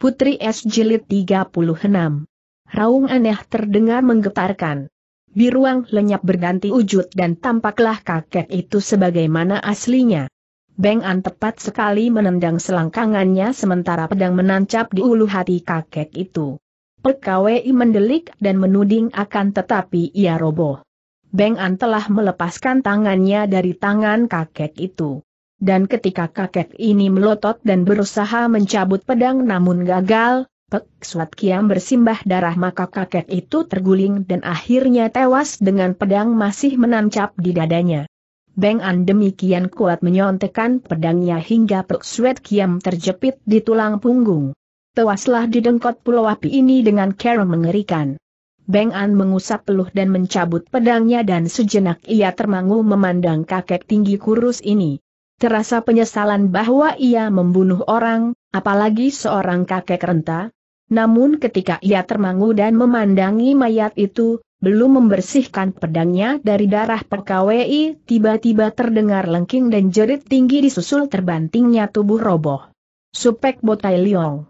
Putri S. Jilid 36 Raung aneh terdengar menggetarkan. Biruang lenyap berganti wujud dan tampaklah kakek itu sebagaimana aslinya. Beng An tepat sekali menendang selangkangannya sementara pedang menancap di ulu hati kakek itu. Pekawai mendelik dan menuding akan tetapi ia roboh. Beng An telah melepaskan tangannya dari tangan kakek itu dan ketika kakek ini melotot dan berusaha mencabut pedang namun gagal, Pek Suat Kiam bersimbah darah maka kakek itu terguling dan akhirnya tewas dengan pedang masih menancap di dadanya. Beng An demikian kuat menyontekan pedangnya hingga Pek Suat Kiam terjepit di tulang punggung. Tewaslah di dengkot pulau api ini dengan kera mengerikan. Beng An mengusap peluh dan mencabut pedangnya dan sejenak ia termangu memandang kakek tinggi kurus ini. Terasa penyesalan bahwa ia membunuh orang, apalagi seorang kakek renta. Namun ketika ia termangu dan memandangi mayat itu, belum membersihkan pedangnya dari darah perkawi, tiba-tiba terdengar lengking dan jerit tinggi disusul terbantingnya tubuh roboh. Supek Botai Liong.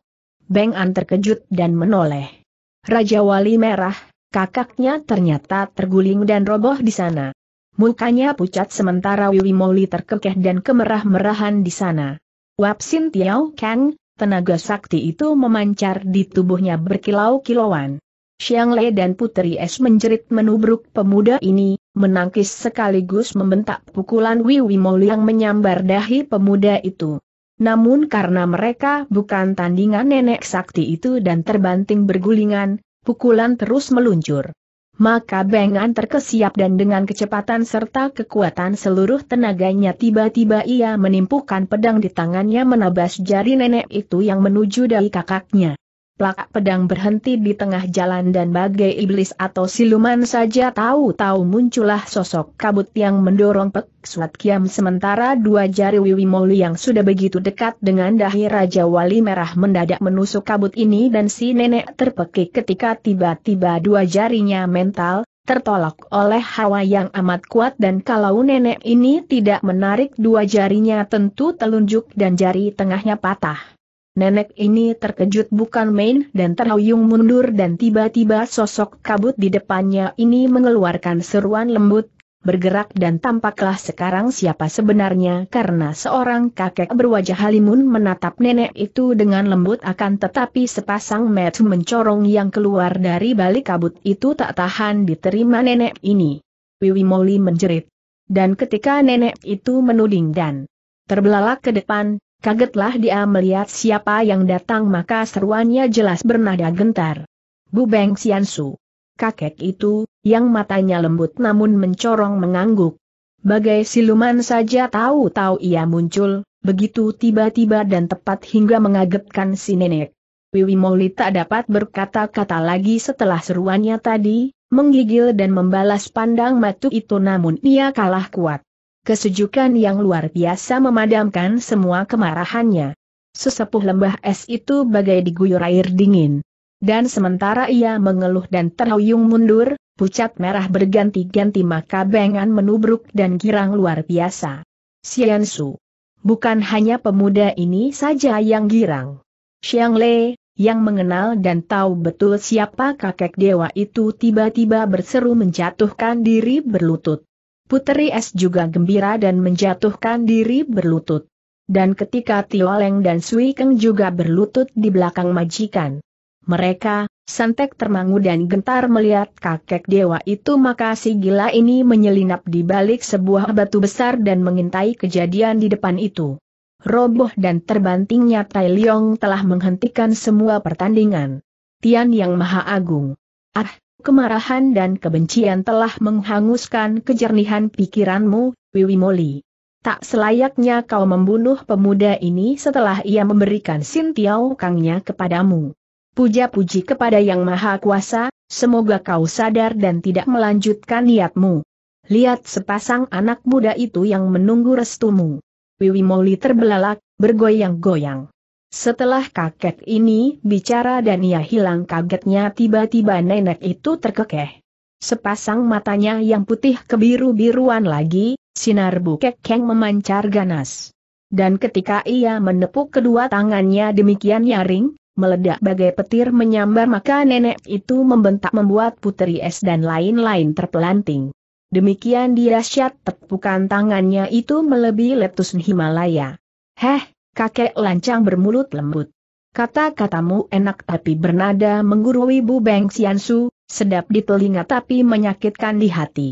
Beng An terkejut dan menoleh. Raja Wali Merah, kakaknya ternyata terguling dan roboh di sana. Mukanya pucat sementara Wiwi Moli terkekeh dan kemerah-merahan di sana. Wapsin Tiao Kang, tenaga sakti itu memancar di tubuhnya berkilau-kilauan. Xiang Lei dan Putri Es menjerit menubruk pemuda ini, menangkis sekaligus membentak pukulan Wiwi Moli yang menyambar dahi pemuda itu. Namun karena mereka bukan tandingan nenek sakti itu dan terbanting bergulingan, pukulan terus meluncur maka bengan terkesiap dan dengan kecepatan serta kekuatan seluruh tenaganya tiba-tiba ia menimpukan pedang di tangannya menabas jari nenek itu yang menuju dari kakaknya. Plakak pedang berhenti di tengah jalan dan bagai iblis atau siluman saja tahu-tahu muncullah sosok kabut yang mendorong Pek Suat Kiam sementara dua jari Wiwi Moli yang sudah begitu dekat dengan dahi Raja Wali Merah mendadak menusuk kabut ini dan si nenek terpekik ketika tiba-tiba dua jarinya mental, tertolak oleh hawa yang amat kuat dan kalau nenek ini tidak menarik dua jarinya tentu telunjuk dan jari tengahnya patah. Nenek ini terkejut bukan main dan terhuyung mundur dan tiba-tiba sosok kabut di depannya ini mengeluarkan seruan lembut, bergerak dan tampaklah sekarang siapa sebenarnya karena seorang kakek berwajah halimun menatap nenek itu dengan lembut akan tetapi sepasang mata mencorong yang keluar dari balik kabut itu tak tahan diterima nenek ini. Wiwi Moli menjerit. Dan ketika nenek itu menuding dan terbelalak ke depan, Kagetlah dia melihat siapa yang datang maka seruannya jelas bernada gentar. Bu Beng Xiansu. Kakek itu, yang matanya lembut namun mencorong mengangguk. Bagai siluman saja tahu-tahu ia muncul, begitu tiba-tiba dan tepat hingga mengagetkan si nenek. Wiwi Moli tak dapat berkata-kata lagi setelah seruannya tadi, menggigil dan membalas pandang matu itu namun ia kalah kuat kesejukan yang luar biasa memadamkan semua kemarahannya. Sesepuh lembah es itu bagai diguyur air dingin. Dan sementara ia mengeluh dan terhuyung mundur, pucat merah berganti-ganti maka bengan menubruk dan girang luar biasa. Xian Su. Bukan hanya pemuda ini saja yang girang. Xiang Le, yang mengenal dan tahu betul siapa kakek dewa itu tiba-tiba berseru menjatuhkan diri berlutut. Puteri Es juga gembira dan menjatuhkan diri berlutut. Dan ketika Tio dan Sui Keng juga berlutut di belakang majikan. Mereka, Santek termangu dan gentar melihat kakek dewa itu maka si gila ini menyelinap di balik sebuah batu besar dan mengintai kejadian di depan itu. Roboh dan terbantingnya Tai Leong telah menghentikan semua pertandingan. Tian Yang Maha Agung. Ah, kemarahan dan kebencian telah menghanguskan kejernihan pikiranmu, Wiwi Moli. Tak selayaknya kau membunuh pemuda ini setelah ia memberikan Sintiau Kangnya kepadamu. Puja-puji kepada Yang Maha Kuasa, semoga kau sadar dan tidak melanjutkan niatmu. Lihat sepasang anak muda itu yang menunggu restumu. Wiwi Moli terbelalak, bergoyang-goyang. Setelah kakek ini bicara dan ia hilang kagetnya tiba-tiba nenek itu terkekeh. Sepasang matanya yang putih kebiru-biruan lagi, sinar bukek keng memancar ganas. Dan ketika ia menepuk kedua tangannya demikian nyaring, meledak bagai petir menyambar maka nenek itu membentak membuat putri es dan lain-lain terpelanting. Demikian dia dirasyat tepukan tangannya itu melebihi letus Himalaya. Heh, kakek lancang bermulut lembut. Kata-katamu enak tapi bernada menggurui Bu Beng Xiansu, sedap di telinga tapi menyakitkan di hati.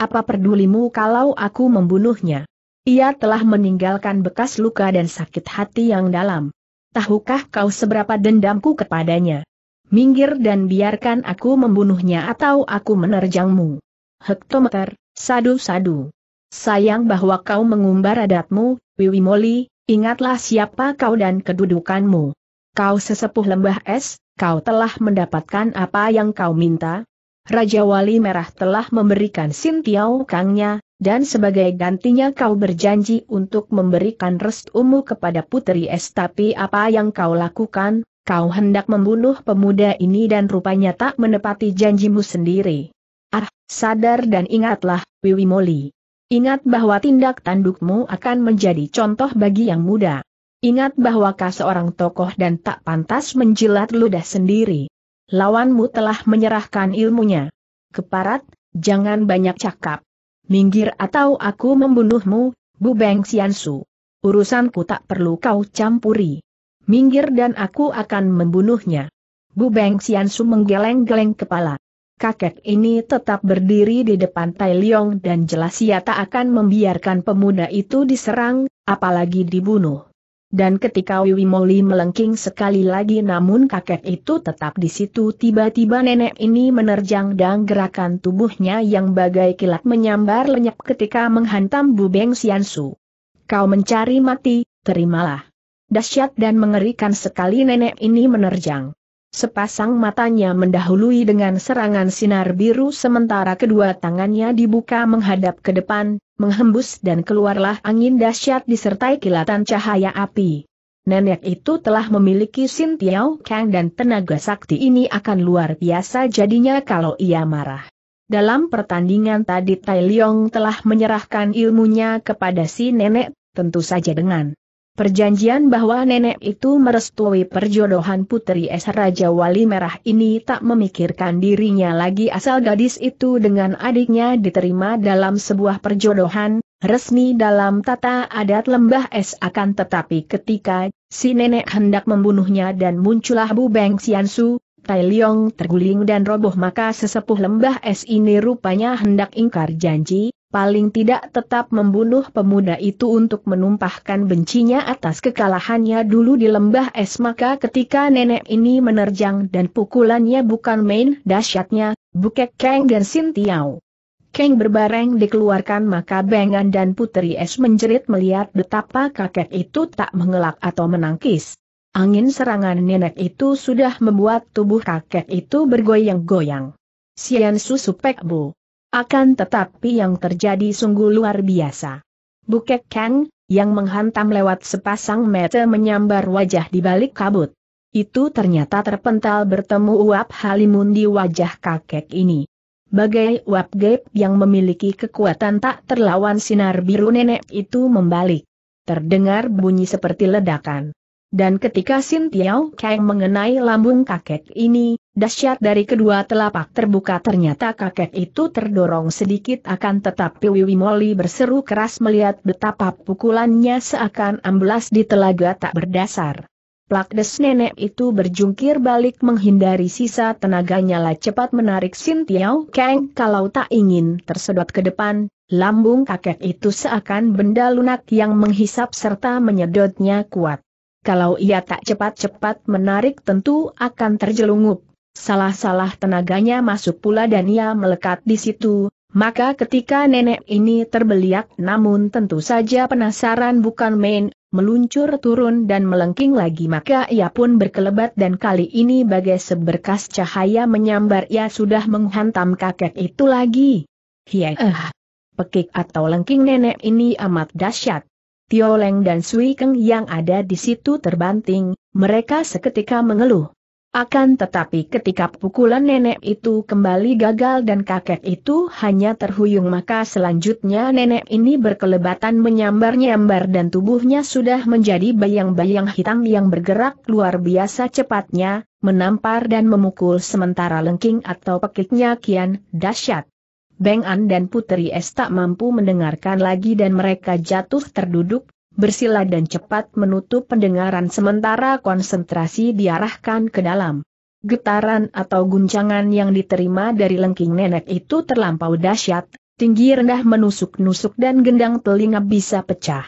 Apa pedulimu kalau aku membunuhnya? Ia telah meninggalkan bekas luka dan sakit hati yang dalam. Tahukah kau seberapa dendamku kepadanya? Minggir dan biarkan aku membunuhnya atau aku menerjangmu. Hektometer, sadu-sadu. Sayang bahwa kau mengumbar adatmu, Wiwi Moli, Ingatlah siapa kau dan kedudukanmu. Kau sesepuh lembah es, kau telah mendapatkan apa yang kau minta. Raja Wali Merah telah memberikan Sintiau Kangnya, dan sebagai gantinya kau berjanji untuk memberikan restumu kepada Putri Es tapi apa yang kau lakukan, kau hendak membunuh pemuda ini dan rupanya tak menepati janjimu sendiri. Ah, sadar dan ingatlah, Wiwi Moli. Ingat bahwa tindak tandukmu akan menjadi contoh bagi yang muda. Ingat bahwa kau seorang tokoh dan tak pantas menjilat ludah sendiri. Lawanmu telah menyerahkan ilmunya. Keparat, jangan banyak cakap. Minggir atau aku membunuhmu, Bu Beng Xiansu. Urusanku tak perlu kau campuri. Minggir dan aku akan membunuhnya. Bu Beng Xiansu menggeleng-geleng kepala kakek ini tetap berdiri di depan Tai Leong dan jelas ia tak akan membiarkan pemuda itu diserang, apalagi dibunuh. Dan ketika Wiwi Moli melengking sekali lagi namun kakek itu tetap di situ tiba-tiba nenek ini menerjang dan gerakan tubuhnya yang bagai kilat menyambar lenyap ketika menghantam Bu Beng Siansu. Kau mencari mati, terimalah. Dasyat dan mengerikan sekali nenek ini menerjang. Sepasang matanya mendahului dengan serangan sinar biru sementara kedua tangannya dibuka menghadap ke depan, menghembus dan keluarlah angin dahsyat disertai kilatan cahaya api. Nenek itu telah memiliki Sin Tiao Kang dan tenaga sakti ini akan luar biasa jadinya kalau ia marah. Dalam pertandingan tadi Tai Leong telah menyerahkan ilmunya kepada si nenek, tentu saja dengan Perjanjian bahwa nenek itu merestui perjodohan putri es Raja Wali Merah ini tak memikirkan dirinya lagi asal gadis itu dengan adiknya diterima dalam sebuah perjodohan, resmi dalam tata adat lembah es akan tetapi ketika si nenek hendak membunuhnya dan muncullah Bu Beng Xiansu, Tai Leong terguling dan roboh maka sesepuh lembah es ini rupanya hendak ingkar janji, paling tidak tetap membunuh pemuda itu untuk menumpahkan bencinya atas kekalahannya dulu di lembah es maka ketika nenek ini menerjang dan pukulannya bukan main dahsyatnya, bukek Kang dan Sintiau. Kang berbareng dikeluarkan maka Bengan dan Putri Es menjerit melihat betapa kakek itu tak mengelak atau menangkis. Angin serangan nenek itu sudah membuat tubuh kakek itu bergoyang-goyang. Sian susu pek bu. Akan tetapi yang terjadi sungguh luar biasa. Bukek Kang, yang menghantam lewat sepasang mata menyambar wajah di balik kabut. Itu ternyata terpental bertemu uap halimun di wajah kakek ini. Bagai uap gaib yang memiliki kekuatan tak terlawan sinar biru nenek itu membalik. Terdengar bunyi seperti ledakan. Dan ketika Sintiao Kang mengenai lambung kakek ini, Dasyat dari kedua telapak terbuka ternyata kakek itu terdorong sedikit akan tetapi Wiwi Moli berseru keras melihat betapa pukulannya seakan amblas di telaga tak berdasar. Plakdes nenek itu berjungkir balik menghindari sisa tenaganya lah cepat menarik Sin Tiao Kang kalau tak ingin tersedot ke depan, lambung kakek itu seakan benda lunak yang menghisap serta menyedotnya kuat. Kalau ia tak cepat-cepat menarik tentu akan terjelungup salah-salah tenaganya masuk pula dan ia melekat di situ, maka ketika nenek ini terbeliak namun tentu saja penasaran bukan main, meluncur turun dan melengking lagi maka ia pun berkelebat dan kali ini bagai seberkas cahaya menyambar ia sudah menghantam kakek itu lagi. Hieh, ah, pekik atau lengking nenek ini amat dahsyat. Tioleng dan Sui Keng yang ada di situ terbanting, mereka seketika mengeluh. Akan tetapi ketika pukulan nenek itu kembali gagal dan kakek itu hanya terhuyung maka selanjutnya nenek ini berkelebatan menyambar-nyambar dan tubuhnya sudah menjadi bayang-bayang hitam yang bergerak luar biasa cepatnya, menampar dan memukul sementara lengking atau pekiknya kian dahsyat. Beng An dan Putri Es tak mampu mendengarkan lagi dan mereka jatuh terduduk, bersila dan cepat menutup pendengaran sementara konsentrasi diarahkan ke dalam. Getaran atau guncangan yang diterima dari lengking nenek itu terlampau dahsyat, tinggi rendah menusuk-nusuk dan gendang telinga bisa pecah.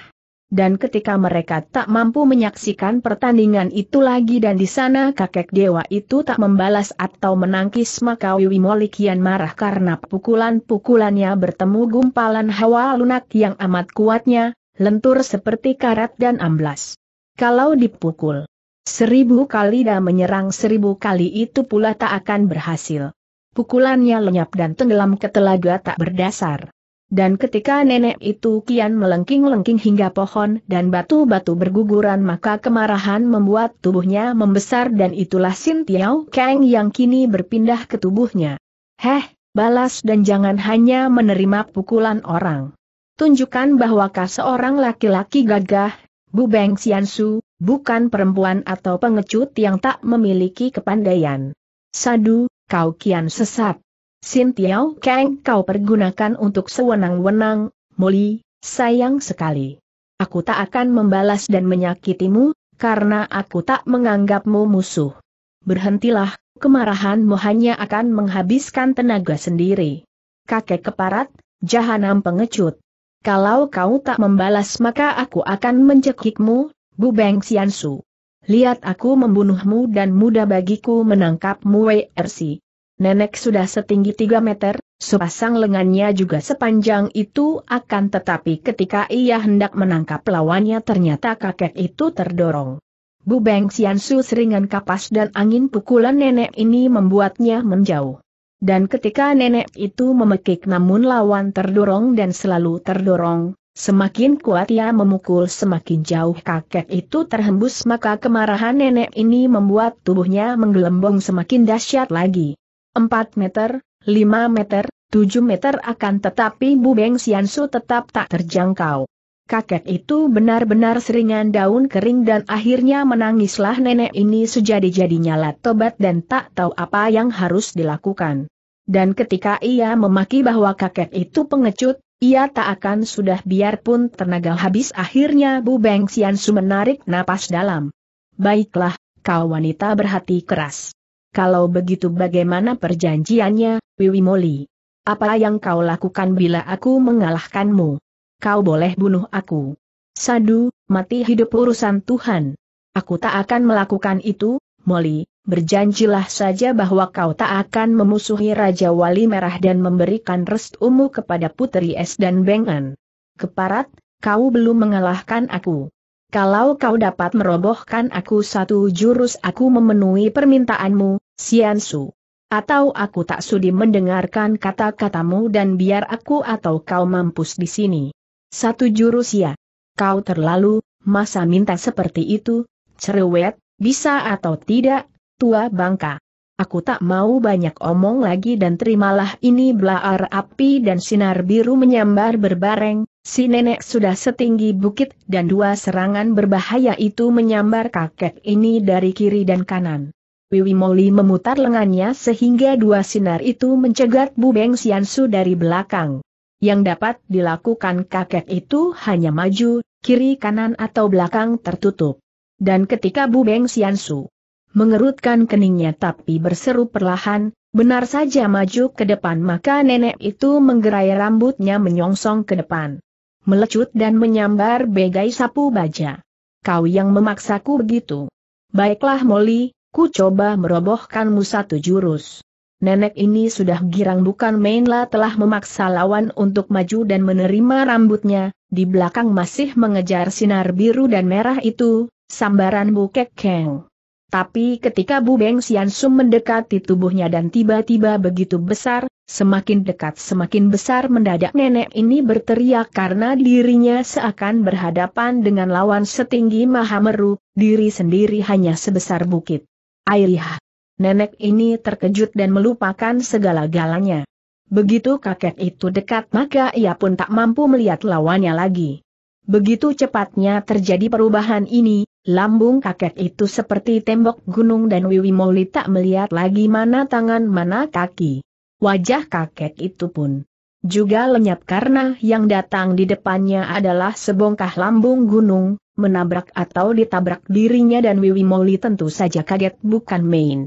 Dan ketika mereka tak mampu menyaksikan pertandingan itu lagi dan di sana kakek dewa itu tak membalas atau menangkis maka Wiwi Molikian marah karena pukulan-pukulannya bertemu gumpalan hawa lunak yang amat kuatnya, lentur seperti karat dan amblas. Kalau dipukul, seribu kali dan menyerang seribu kali itu pula tak akan berhasil. Pukulannya lenyap dan tenggelam ke telaga tak berdasar. Dan ketika nenek itu kian melengking-lengking hingga pohon dan batu-batu berguguran maka kemarahan membuat tubuhnya membesar dan itulah Sin Tiao Kang yang kini berpindah ke tubuhnya. Heh, balas dan jangan hanya menerima pukulan orang. Tunjukkan bahwakah seorang laki-laki gagah, Bu Beng Su, bukan perempuan atau pengecut yang tak memiliki kepandaian. Sadu, kau kian sesat. Sin Tiao Kang kau pergunakan untuk sewenang-wenang, Moli, sayang sekali. Aku tak akan membalas dan menyakitimu, karena aku tak menganggapmu musuh. Berhentilah, kemarahanmu hanya akan menghabiskan tenaga sendiri. Kakek keparat, jahanam pengecut. Kalau kau tak membalas maka aku akan mencekikmu, Bu Beng Xiansu. Lihat aku membunuhmu dan mudah bagiku menangkapmu WRC. Nenek sudah setinggi 3 meter, sepasang lengannya juga sepanjang itu akan tetapi ketika ia hendak menangkap lawannya ternyata kakek itu terdorong. Bu Beng Xiansu seringan kapas dan angin pukulan nenek ini membuatnya menjauh. Dan ketika nenek itu memekik namun lawan terdorong dan selalu terdorong, semakin kuat ia memukul semakin jauh kakek itu terhembus maka kemarahan nenek ini membuat tubuhnya menggelembung semakin dahsyat lagi. 4 meter, 5 meter, 7 meter akan tetapi Bubeng Siansu tetap tak terjangkau. Kakek itu benar-benar seringan daun kering dan akhirnya menangislah nenek ini sejadi-jadinya tobat dan tak tahu apa yang harus dilakukan. Dan ketika ia memaki bahwa kakek itu pengecut, ia tak akan sudah biarpun tenaga habis akhirnya Bu Beng Xiansu menarik napas dalam. Baiklah, kau wanita berhati keras. Kalau begitu bagaimana perjanjiannya, Wiwi Moli? Apa yang kau lakukan bila aku mengalahkanmu? Kau boleh bunuh aku. Sadu, mati hidup urusan Tuhan. Aku tak akan melakukan itu, Moli, berjanjilah saja bahwa kau tak akan memusuhi Raja Wali Merah dan memberikan restumu kepada Putri Es dan Bengan. Keparat, kau belum mengalahkan aku. Kalau kau dapat merobohkan aku satu jurus aku memenuhi permintaanmu, Siansu. Atau aku tak sudi mendengarkan kata-katamu dan biar aku atau kau mampus di sini. Satu jurus ya. Kau terlalu, masa minta seperti itu, cerewet, bisa atau tidak, tua bangka. Aku tak mau banyak omong lagi dan terimalah ini belaar api dan sinar biru menyambar berbareng, si nenek sudah setinggi bukit dan dua serangan berbahaya itu menyambar kakek ini dari kiri dan kanan. Wiwi Moli memutar lengannya sehingga dua sinar itu mencegat Bu Beng Siansu dari belakang. Yang dapat dilakukan kakek itu hanya maju, kiri kanan atau belakang tertutup. Dan ketika Bu Beng Siansu mengerutkan keningnya tapi berseru perlahan, benar saja maju ke depan maka nenek itu menggerai rambutnya menyongsong ke depan. Melecut dan menyambar begai sapu baja. Kau yang memaksaku begitu. Baiklah Molly, ku coba merobohkanmu satu jurus. Nenek ini sudah girang bukan mainlah telah memaksa lawan untuk maju dan menerima rambutnya, di belakang masih mengejar sinar biru dan merah itu, sambaran bukek keng. Tapi ketika Bu Beng Sian Sum mendekati tubuhnya dan tiba-tiba begitu besar, semakin dekat semakin besar mendadak nenek ini berteriak karena dirinya seakan berhadapan dengan lawan setinggi Mahameru, diri sendiri hanya sebesar bukit. Airiha. Nenek ini terkejut dan melupakan segala galanya. Begitu kakek itu dekat maka ia pun tak mampu melihat lawannya lagi. Begitu cepatnya terjadi perubahan ini, Lambung kakek itu seperti tembok gunung dan Wiwi Moli tak melihat lagi mana tangan mana kaki. Wajah kakek itu pun juga lenyap karena yang datang di depannya adalah sebongkah lambung gunung, menabrak atau ditabrak dirinya dan Wiwi Moli tentu saja kaget bukan main.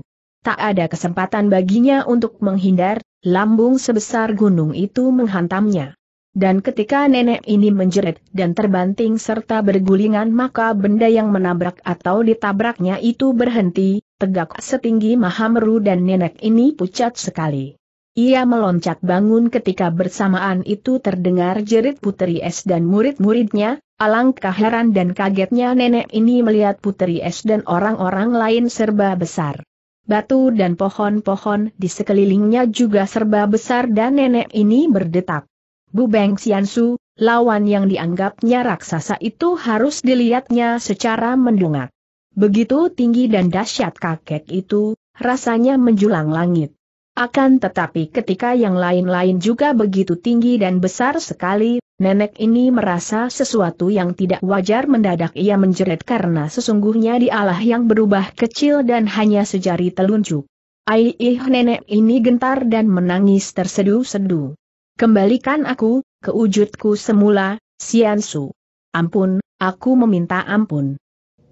Tak ada kesempatan baginya untuk menghindar, lambung sebesar gunung itu menghantamnya. Dan ketika nenek ini menjerit dan terbanting serta bergulingan maka benda yang menabrak atau ditabraknya itu berhenti, tegak setinggi Mahameru dan nenek ini pucat sekali. Ia meloncat bangun ketika bersamaan itu terdengar jerit Putri Es dan murid-muridnya, alangkah heran dan kagetnya nenek ini melihat Putri Es dan orang-orang lain serba besar. Batu dan pohon-pohon di sekelilingnya juga serba besar dan nenek ini berdetak. Bu Beng Xiansu, lawan yang dianggapnya raksasa itu harus dilihatnya secara mendungak. Begitu tinggi dan dahsyat kakek itu, rasanya menjulang langit. Akan tetapi ketika yang lain-lain juga begitu tinggi dan besar sekali, nenek ini merasa sesuatu yang tidak wajar mendadak ia menjerit karena sesungguhnya dialah yang berubah kecil dan hanya sejari telunjuk. Aih nenek ini gentar dan menangis terseduh-seduh. Kembalikan aku, ke wujudku semula, Siansu. Ampun, aku meminta ampun.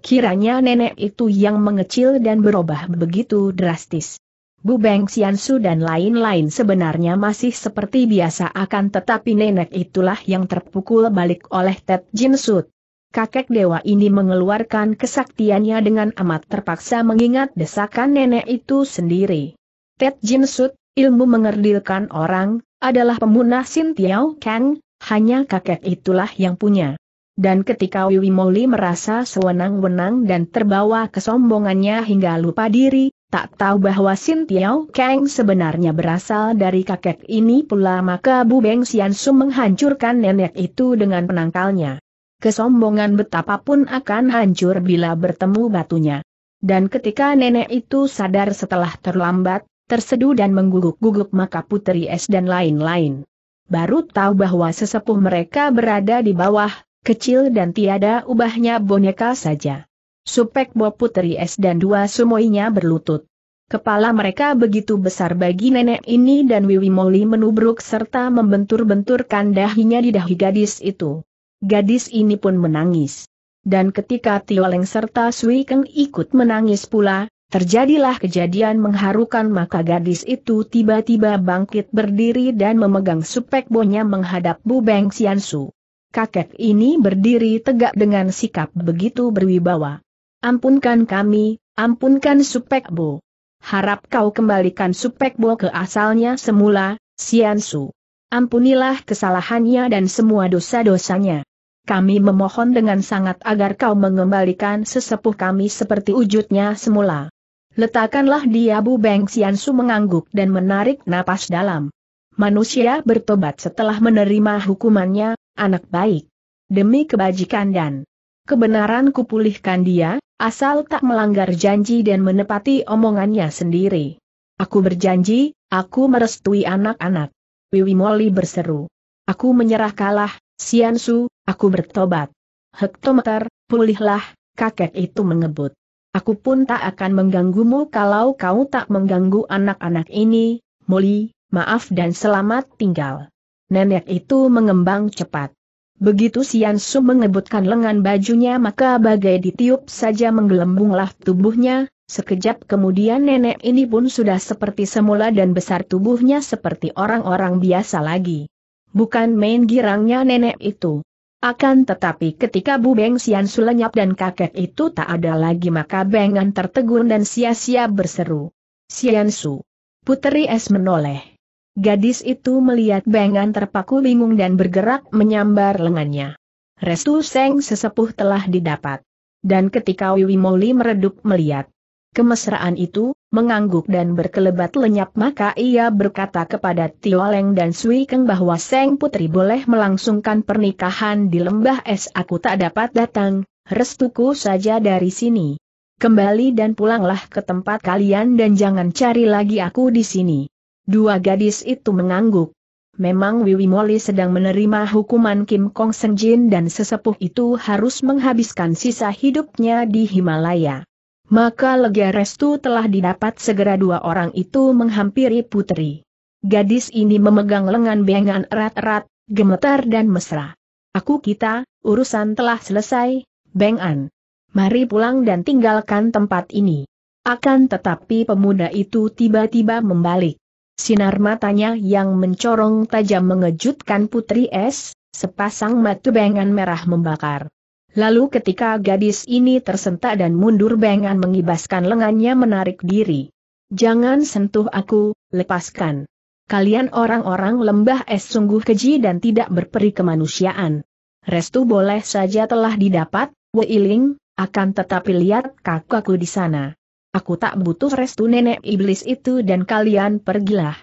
Kiranya nenek itu yang mengecil dan berubah begitu drastis. Bu Beng Siansu dan lain-lain sebenarnya masih seperti biasa akan tetapi nenek itulah yang terpukul balik oleh Ted Jin Sud. Kakek dewa ini mengeluarkan kesaktiannya dengan amat terpaksa mengingat desakan nenek itu sendiri. Ted Jin Sud, ilmu mengerdilkan orang, adalah pemunah Sin Tiao Kang, hanya kakek itulah yang punya. Dan ketika Wiwi Moli merasa sewenang-wenang dan terbawa kesombongannya hingga lupa diri, tak tahu bahwa Sin Tiao Kang sebenarnya berasal dari kakek ini pula maka Bu Beng Sian menghancurkan nenek itu dengan penangkalnya. Kesombongan betapapun akan hancur bila bertemu batunya. Dan ketika nenek itu sadar setelah terlambat, terseduh dan mengguguk-guguk maka Putri Es dan lain-lain. Baru tahu bahwa sesepuh mereka berada di bawah, kecil dan tiada ubahnya boneka saja. Supek Bo Putri Es dan dua sumoinya berlutut. Kepala mereka begitu besar bagi nenek ini dan Wiwi Moli menubruk serta membentur-benturkan dahinya di dahi gadis itu. Gadis ini pun menangis. Dan ketika Tioleng serta Sui Keng ikut menangis pula, Terjadilah kejadian mengharukan maka gadis itu tiba-tiba bangkit berdiri dan memegang bonya menghadap Bu Beng Xiansu. Kakek ini berdiri tegak dengan sikap begitu berwibawa. Ampunkan kami, ampunkan Bu. Harap kau kembalikan Bu ke asalnya semula, Xiansu. Ampunilah kesalahannya dan semua dosa-dosanya. Kami memohon dengan sangat agar kau mengembalikan sesepuh kami seperti wujudnya semula. Letakkanlah dia Bu Beng Xiansu mengangguk dan menarik napas dalam. Manusia bertobat setelah menerima hukumannya, anak baik. Demi kebajikan dan kebenaran kupulihkan dia, asal tak melanggar janji dan menepati omongannya sendiri. Aku berjanji, aku merestui anak-anak. Wiwi Moli berseru. Aku menyerah kalah, Siansu, aku bertobat. Hektometer, pulihlah, kakek itu mengebut. Aku pun tak akan mengganggumu kalau kau tak mengganggu anak-anak ini, Moli, maaf dan selamat tinggal. Nenek itu mengembang cepat. Begitu Sian Su mengebutkan lengan bajunya maka bagai ditiup saja menggelembunglah tubuhnya, sekejap kemudian nenek ini pun sudah seperti semula dan besar tubuhnya seperti orang-orang biasa lagi. Bukan main girangnya nenek itu. Akan tetapi ketika Bu Beng Sian Su lenyap dan kakek itu tak ada lagi maka Bengan tertegun dan sia-sia berseru. Sian Su. Puteri es menoleh. Gadis itu melihat Bengan terpaku bingung dan bergerak menyambar lengannya. Restu Seng sesepuh telah didapat. Dan ketika Wiwi Moli meredup melihat kemesraan itu, mengangguk dan berkelebat lenyap maka ia berkata kepada Tio Leng dan Sui Keng bahwa Seng Putri boleh melangsungkan pernikahan di lembah es aku tak dapat datang, restuku saja dari sini. Kembali dan pulanglah ke tempat kalian dan jangan cari lagi aku di sini. Dua gadis itu mengangguk. Memang Wiwi Moli sedang menerima hukuman Kim Kong Jin dan sesepuh itu harus menghabiskan sisa hidupnya di Himalaya maka lega restu telah didapat segera dua orang itu menghampiri putri. Gadis ini memegang lengan bengan erat-erat, gemetar dan mesra. Aku kita, urusan telah selesai, bengan. Mari pulang dan tinggalkan tempat ini. Akan tetapi pemuda itu tiba-tiba membalik. Sinar matanya yang mencorong tajam mengejutkan Putri Es, sepasang mata bengan merah membakar. Lalu ketika gadis ini tersentak dan mundur bengan mengibaskan lengannya menarik diri. Jangan sentuh aku, lepaskan. Kalian orang-orang lembah es sungguh keji dan tidak berperi kemanusiaan. Restu boleh saja telah didapat, Weiling, akan tetapi lihat kakakku di sana. Aku tak butuh restu nenek iblis itu dan kalian pergilah.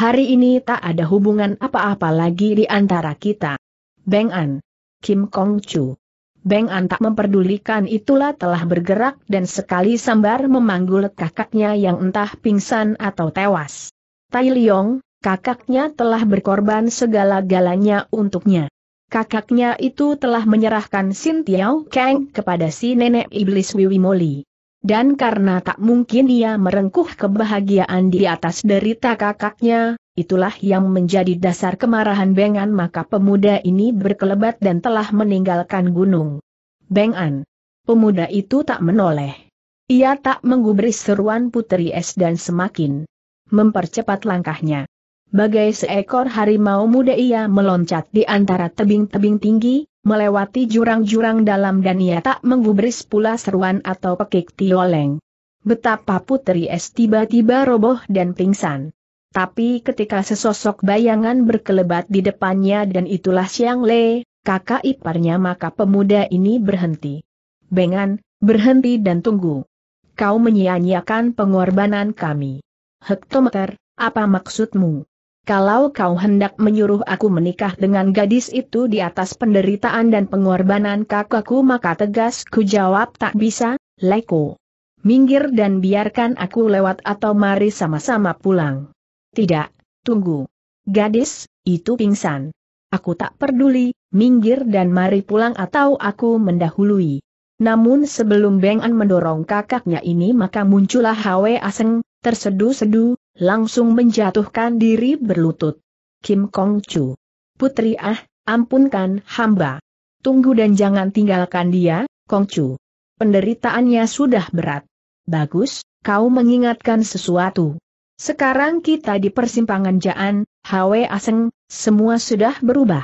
Hari ini tak ada hubungan apa-apa lagi di antara kita. Beng An. Kim Kong Chu Beng An tak memperdulikan itulah telah bergerak dan sekali sambar memanggul kakaknya yang entah pingsan atau tewas. Tai Liong, kakaknya telah berkorban segala-galanya untuknya. Kakaknya itu telah menyerahkan Sin Tiao Kang kepada si nenek iblis Wiwi Moli. Dan karena tak mungkin ia merengkuh kebahagiaan di atas derita kakaknya, itulah yang menjadi dasar kemarahan Bengan maka pemuda ini berkelebat dan telah meninggalkan gunung. Bengan. Pemuda itu tak menoleh. Ia tak menggubris seruan putri es dan semakin mempercepat langkahnya. Bagai seekor harimau muda ia meloncat di antara tebing-tebing tinggi, melewati jurang-jurang dalam dan ia tak menggubris pula seruan atau pekik tioleng. Betapa putri es tiba-tiba roboh dan pingsan. Tapi ketika sesosok bayangan berkelebat di depannya dan itulah Siang Le, kakak iparnya maka pemuda ini berhenti. Bengan, berhenti dan tunggu. Kau menyia-nyiakan pengorbanan kami. Hektometer, apa maksudmu? Kalau kau hendak menyuruh aku menikah dengan gadis itu di atas penderitaan dan pengorbanan kakakku maka tegas ku jawab tak bisa, Leko. Minggir dan biarkan aku lewat atau mari sama-sama pulang. Tidak, tunggu. Gadis, itu pingsan. Aku tak peduli, minggir dan mari pulang atau aku mendahului. Namun sebelum Beng An mendorong kakaknya ini maka muncullah Hwe Aseng, tersedu-sedu, langsung menjatuhkan diri berlutut. Kim Kong Chu. Putri ah, ampunkan hamba. Tunggu dan jangan tinggalkan dia, Kong Chu. Penderitaannya sudah berat. Bagus, kau mengingatkan sesuatu. Sekarang kita di persimpangan Jaan, Hwe Aseng, semua sudah berubah.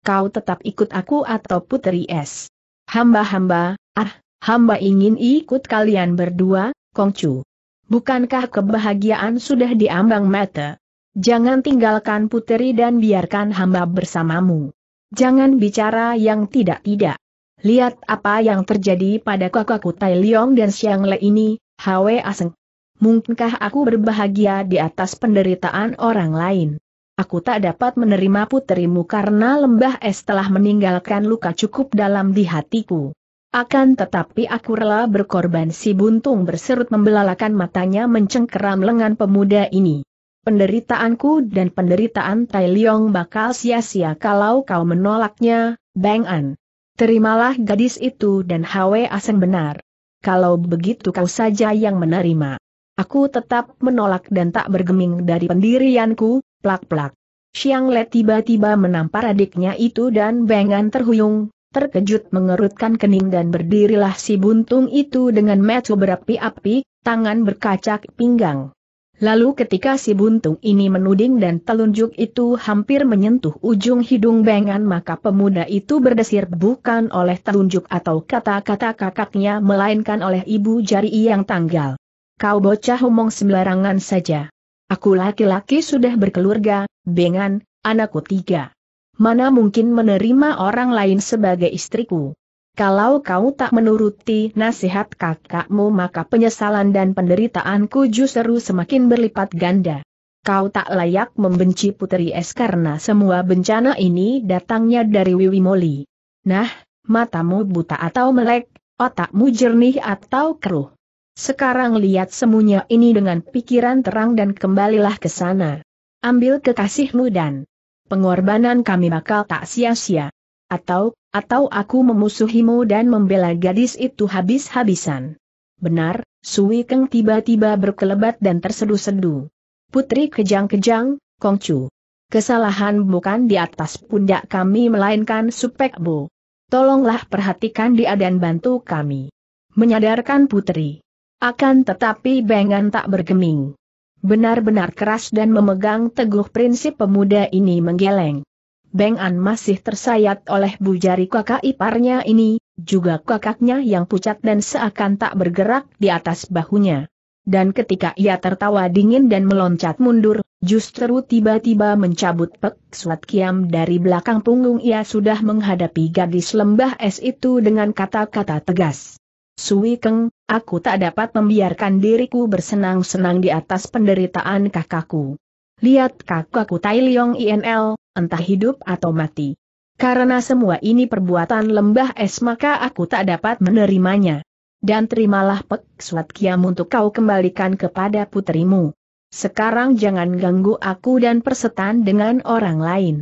Kau tetap ikut aku atau Putri Es. Hamba-hamba, ah, hamba ingin ikut kalian berdua, Kongcu. Bukankah kebahagiaan sudah diambang mata? Jangan tinggalkan Putri dan biarkan hamba bersamamu. Jangan bicara yang tidak-tidak. Lihat apa yang terjadi pada kakakku Tai Liong dan Xiang Le ini, Hwe Aseng mungkinkah aku berbahagia di atas penderitaan orang lain? Aku tak dapat menerima puterimu karena lembah es telah meninggalkan luka cukup dalam di hatiku. Akan tetapi aku rela berkorban si buntung berserut membelalakan matanya mencengkeram lengan pemuda ini. Penderitaanku dan penderitaan Tai Leong bakal sia-sia kalau kau menolaknya, Bang An. Terimalah gadis itu dan Hwe Aseng benar. Kalau begitu kau saja yang menerima. Aku tetap menolak dan tak bergeming dari pendirianku, plak-plak. Siang Le tiba-tiba menampar adiknya itu dan bengan terhuyung, terkejut mengerutkan kening dan berdirilah si buntung itu dengan metu berapi-api, tangan berkacak pinggang. Lalu ketika si buntung ini menuding dan telunjuk itu hampir menyentuh ujung hidung bengan maka pemuda itu berdesir bukan oleh telunjuk atau kata-kata kakaknya melainkan oleh ibu jari yang tanggal. Kau bocah omong sembarangan saja. Aku laki-laki sudah berkeluarga, bengan, anakku tiga. Mana mungkin menerima orang lain sebagai istriku. Kalau kau tak menuruti nasihat kakakmu maka penyesalan dan penderitaanku justru semakin berlipat ganda. Kau tak layak membenci Putri Es karena semua bencana ini datangnya dari Wiwi Moli. Nah, matamu buta atau melek, otakmu jernih atau keruh. Sekarang lihat semuanya ini dengan pikiran terang dan kembalilah ke sana. Ambil kekasihmu dan pengorbanan kami bakal tak sia-sia. Atau, atau aku memusuhimu dan membela gadis itu habis-habisan. Benar, Sui Keng tiba-tiba berkelebat dan tersedu-sedu. Putri kejang-kejang, Kongcu. Kesalahan bukan di atas pundak kami melainkan supek bu. Tolonglah perhatikan dia dan bantu kami. Menyadarkan putri. Akan tetapi Bengan tak bergeming. Benar-benar keras dan memegang teguh prinsip pemuda ini menggeleng. Bengan masih tersayat oleh bujari kakak iparnya ini, juga kakaknya yang pucat dan seakan tak bergerak di atas bahunya. Dan ketika ia tertawa dingin dan meloncat mundur, justru tiba-tiba mencabut pek suat kiam dari belakang punggung ia sudah menghadapi gadis lembah es itu dengan kata-kata tegas. Sui Keng, Aku tak dapat membiarkan diriku bersenang-senang di atas penderitaan kakakku. Lihat kakakku Tai Leong INL, entah hidup atau mati. Karena semua ini perbuatan lembah es maka aku tak dapat menerimanya. Dan terimalah pek suat kiam untuk kau kembalikan kepada putrimu. Sekarang jangan ganggu aku dan persetan dengan orang lain.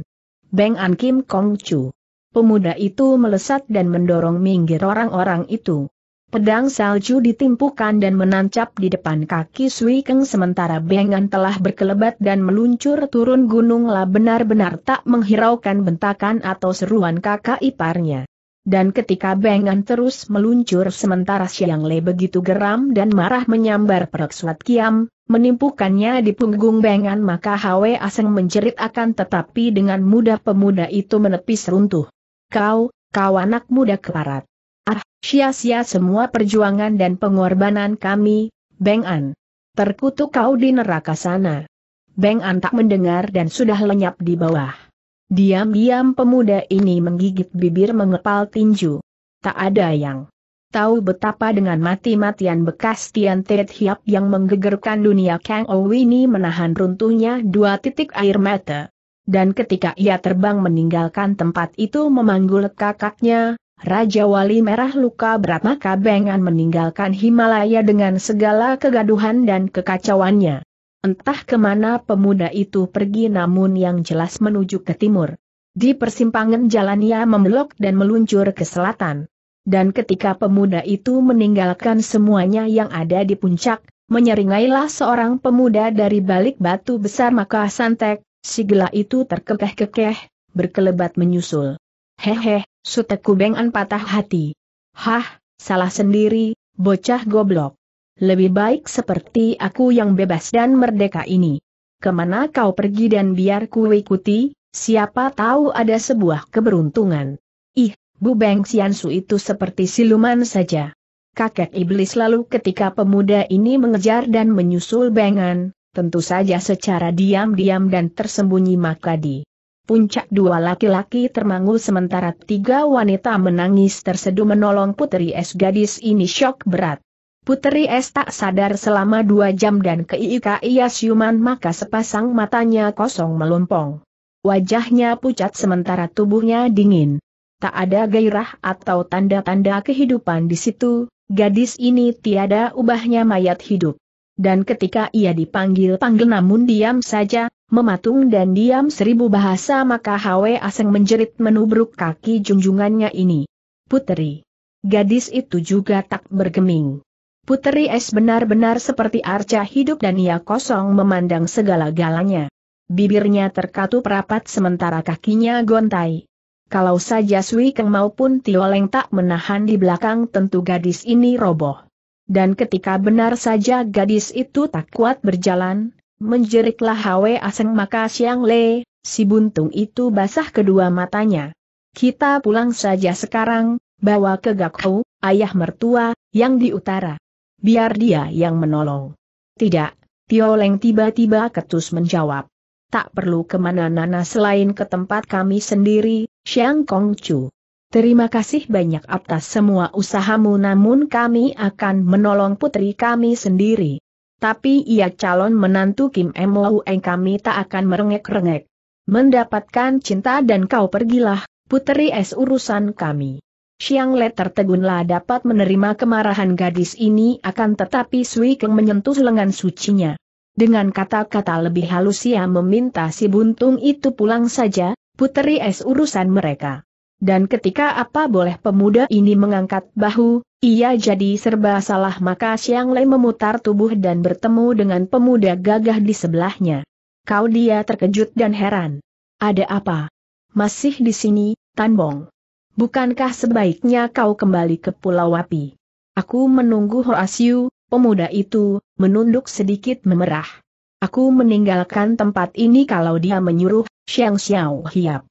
Beng An Kim Kong Chu. Pemuda itu melesat dan mendorong minggir orang-orang itu. Pedang salju ditimpukan dan menancap di depan kaki Sui Keng sementara Bengan telah berkelebat dan meluncur turun gunung. Lah benar-benar tak menghiraukan bentakan atau seruan kakak iparnya. Dan ketika Bengan terus meluncur sementara Siang Le begitu geram dan marah menyambar perut suat kiam, menimpukannya di punggung Bengan maka Hwe Aseng menjerit akan tetapi dengan mudah pemuda itu menepis runtuh. Kau, kau anak muda keparat sia-sia semua perjuangan dan pengorbanan kami, Beng An. Terkutuk kau di neraka sana. Beng An tak mendengar dan sudah lenyap di bawah. Diam-diam pemuda ini menggigit bibir mengepal tinju. Tak ada yang tahu betapa dengan mati-matian bekas Tian Tet Hiap yang menggegerkan dunia Kang ini menahan runtuhnya dua titik air mata. Dan ketika ia terbang meninggalkan tempat itu memanggul kakaknya, Raja Wali Merah luka berat maka Bengan meninggalkan Himalaya dengan segala kegaduhan dan kekacauannya. Entah kemana pemuda itu pergi namun yang jelas menuju ke timur. Di persimpangan jalan ia membelok dan meluncur ke selatan. Dan ketika pemuda itu meninggalkan semuanya yang ada di puncak, menyeringailah seorang pemuda dari balik batu besar maka santek, si gila itu terkekeh-kekeh, berkelebat menyusul. Hehe, Suteku bengan patah hati. Hah, salah sendiri, bocah goblok. Lebih baik seperti aku yang bebas dan merdeka ini. Kemana kau pergi dan biar ku ikuti, siapa tahu ada sebuah keberuntungan. Ih, Bu Beng Xiansu itu seperti siluman saja. Kakek iblis lalu ketika pemuda ini mengejar dan menyusul bengan, tentu saja secara diam-diam dan tersembunyi maka di Puncak dua laki-laki termangu sementara tiga wanita menangis terseduh menolong Putri es Gadis ini shock berat. Putri es tak sadar selama dua jam dan keika ia siuman maka sepasang matanya kosong melompong. Wajahnya pucat sementara tubuhnya dingin. Tak ada gairah atau tanda-tanda kehidupan di situ, gadis ini tiada ubahnya mayat hidup. Dan ketika ia dipanggil-panggil namun diam saja, mematung dan diam seribu bahasa maka Hwe Aseng menjerit menubruk kaki junjungannya ini. Puteri. Gadis itu juga tak bergeming. Puteri es benar-benar seperti arca hidup dan ia kosong memandang segala-galanya. Bibirnya terkatup rapat sementara kakinya gontai. Kalau saja Sui Keng maupun Tioleng tak menahan di belakang tentu gadis ini roboh. Dan ketika benar saja gadis itu tak kuat berjalan, menjeriklah Hwe Aseng maka Siang Le, si buntung itu basah kedua matanya. Kita pulang saja sekarang, bawa ke Hau, ayah mertua, yang di utara. Biar dia yang menolong. Tidak, Tio Leng tiba-tiba ketus menjawab. Tak perlu kemana nana selain ke tempat kami sendiri, Siang Kong Chu. Terima kasih banyak atas semua usahamu namun kami akan menolong putri kami sendiri tapi ia calon menantu Kim Eng kami tak akan merengek-rengek. Mendapatkan cinta dan kau pergilah, puteri es urusan kami. Siang Le tertegunlah dapat menerima kemarahan gadis ini akan tetapi Sui Keng menyentuh lengan sucinya. Dengan kata-kata lebih halus ia meminta si buntung itu pulang saja, puteri es urusan mereka. Dan ketika apa boleh pemuda ini mengangkat bahu, ia jadi serba salah maka Siang Lei memutar tubuh dan bertemu dengan pemuda gagah di sebelahnya. Kau dia terkejut dan heran. Ada apa? Masih di sini, Tan Bong? Bukankah sebaiknya kau kembali ke Pulau Wapi? Aku menunggu Hoasiu, pemuda itu, menunduk sedikit memerah. Aku meninggalkan tempat ini kalau dia menyuruh Xiang Xiao Hiap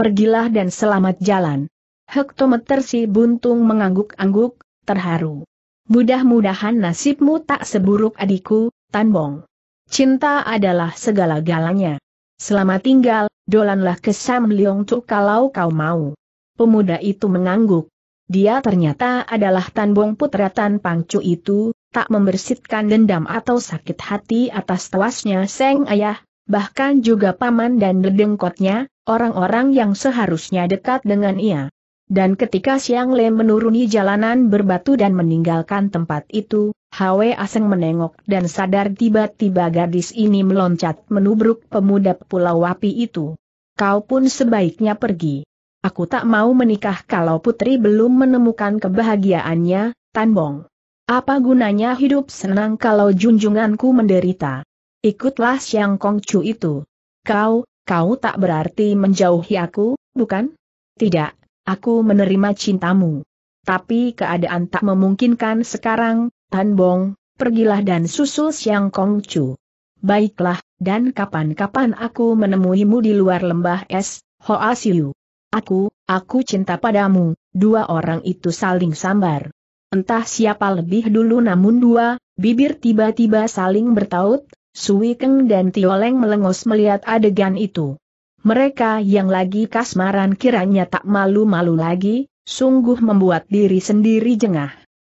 pergilah dan selamat jalan. Hektometer si buntung mengangguk-angguk, terharu. Mudah-mudahan nasibmu tak seburuk adikku, Tanbong. Cinta adalah segala-galanya. Selamat tinggal, dolanlah ke Sam Leong Tuk kalau kau mau. Pemuda itu mengangguk. Dia ternyata adalah Tanbong putra Tan Pangcu itu, tak membersitkan dendam atau sakit hati atas tewasnya Seng Ayah, bahkan juga paman dan dedengkotnya, orang-orang yang seharusnya dekat dengan ia. Dan ketika Siang Le menuruni jalanan berbatu dan meninggalkan tempat itu, Hwe Aseng menengok dan sadar tiba-tiba gadis ini meloncat menubruk pemuda pulau wapi itu. Kau pun sebaiknya pergi. Aku tak mau menikah kalau putri belum menemukan kebahagiaannya, Tanbong. Apa gunanya hidup senang kalau junjunganku menderita? Ikutlah Xiang Kongcu itu. Kau, kau tak berarti menjauhi aku, bukan? Tidak, aku menerima cintamu. Tapi keadaan tak memungkinkan sekarang, Tan Bong, pergilah dan susul Xiang Kongcu. Baiklah, dan kapan-kapan aku menemuimu di luar lembah es, Hoa Siu. Aku, aku cinta padamu, dua orang itu saling sambar. Entah siapa lebih dulu namun dua, bibir tiba-tiba saling bertaut, Sui Keng dan Tioleng melengos melihat adegan itu. Mereka yang lagi kasmaran kiranya tak malu-malu lagi, sungguh membuat diri sendiri jengah.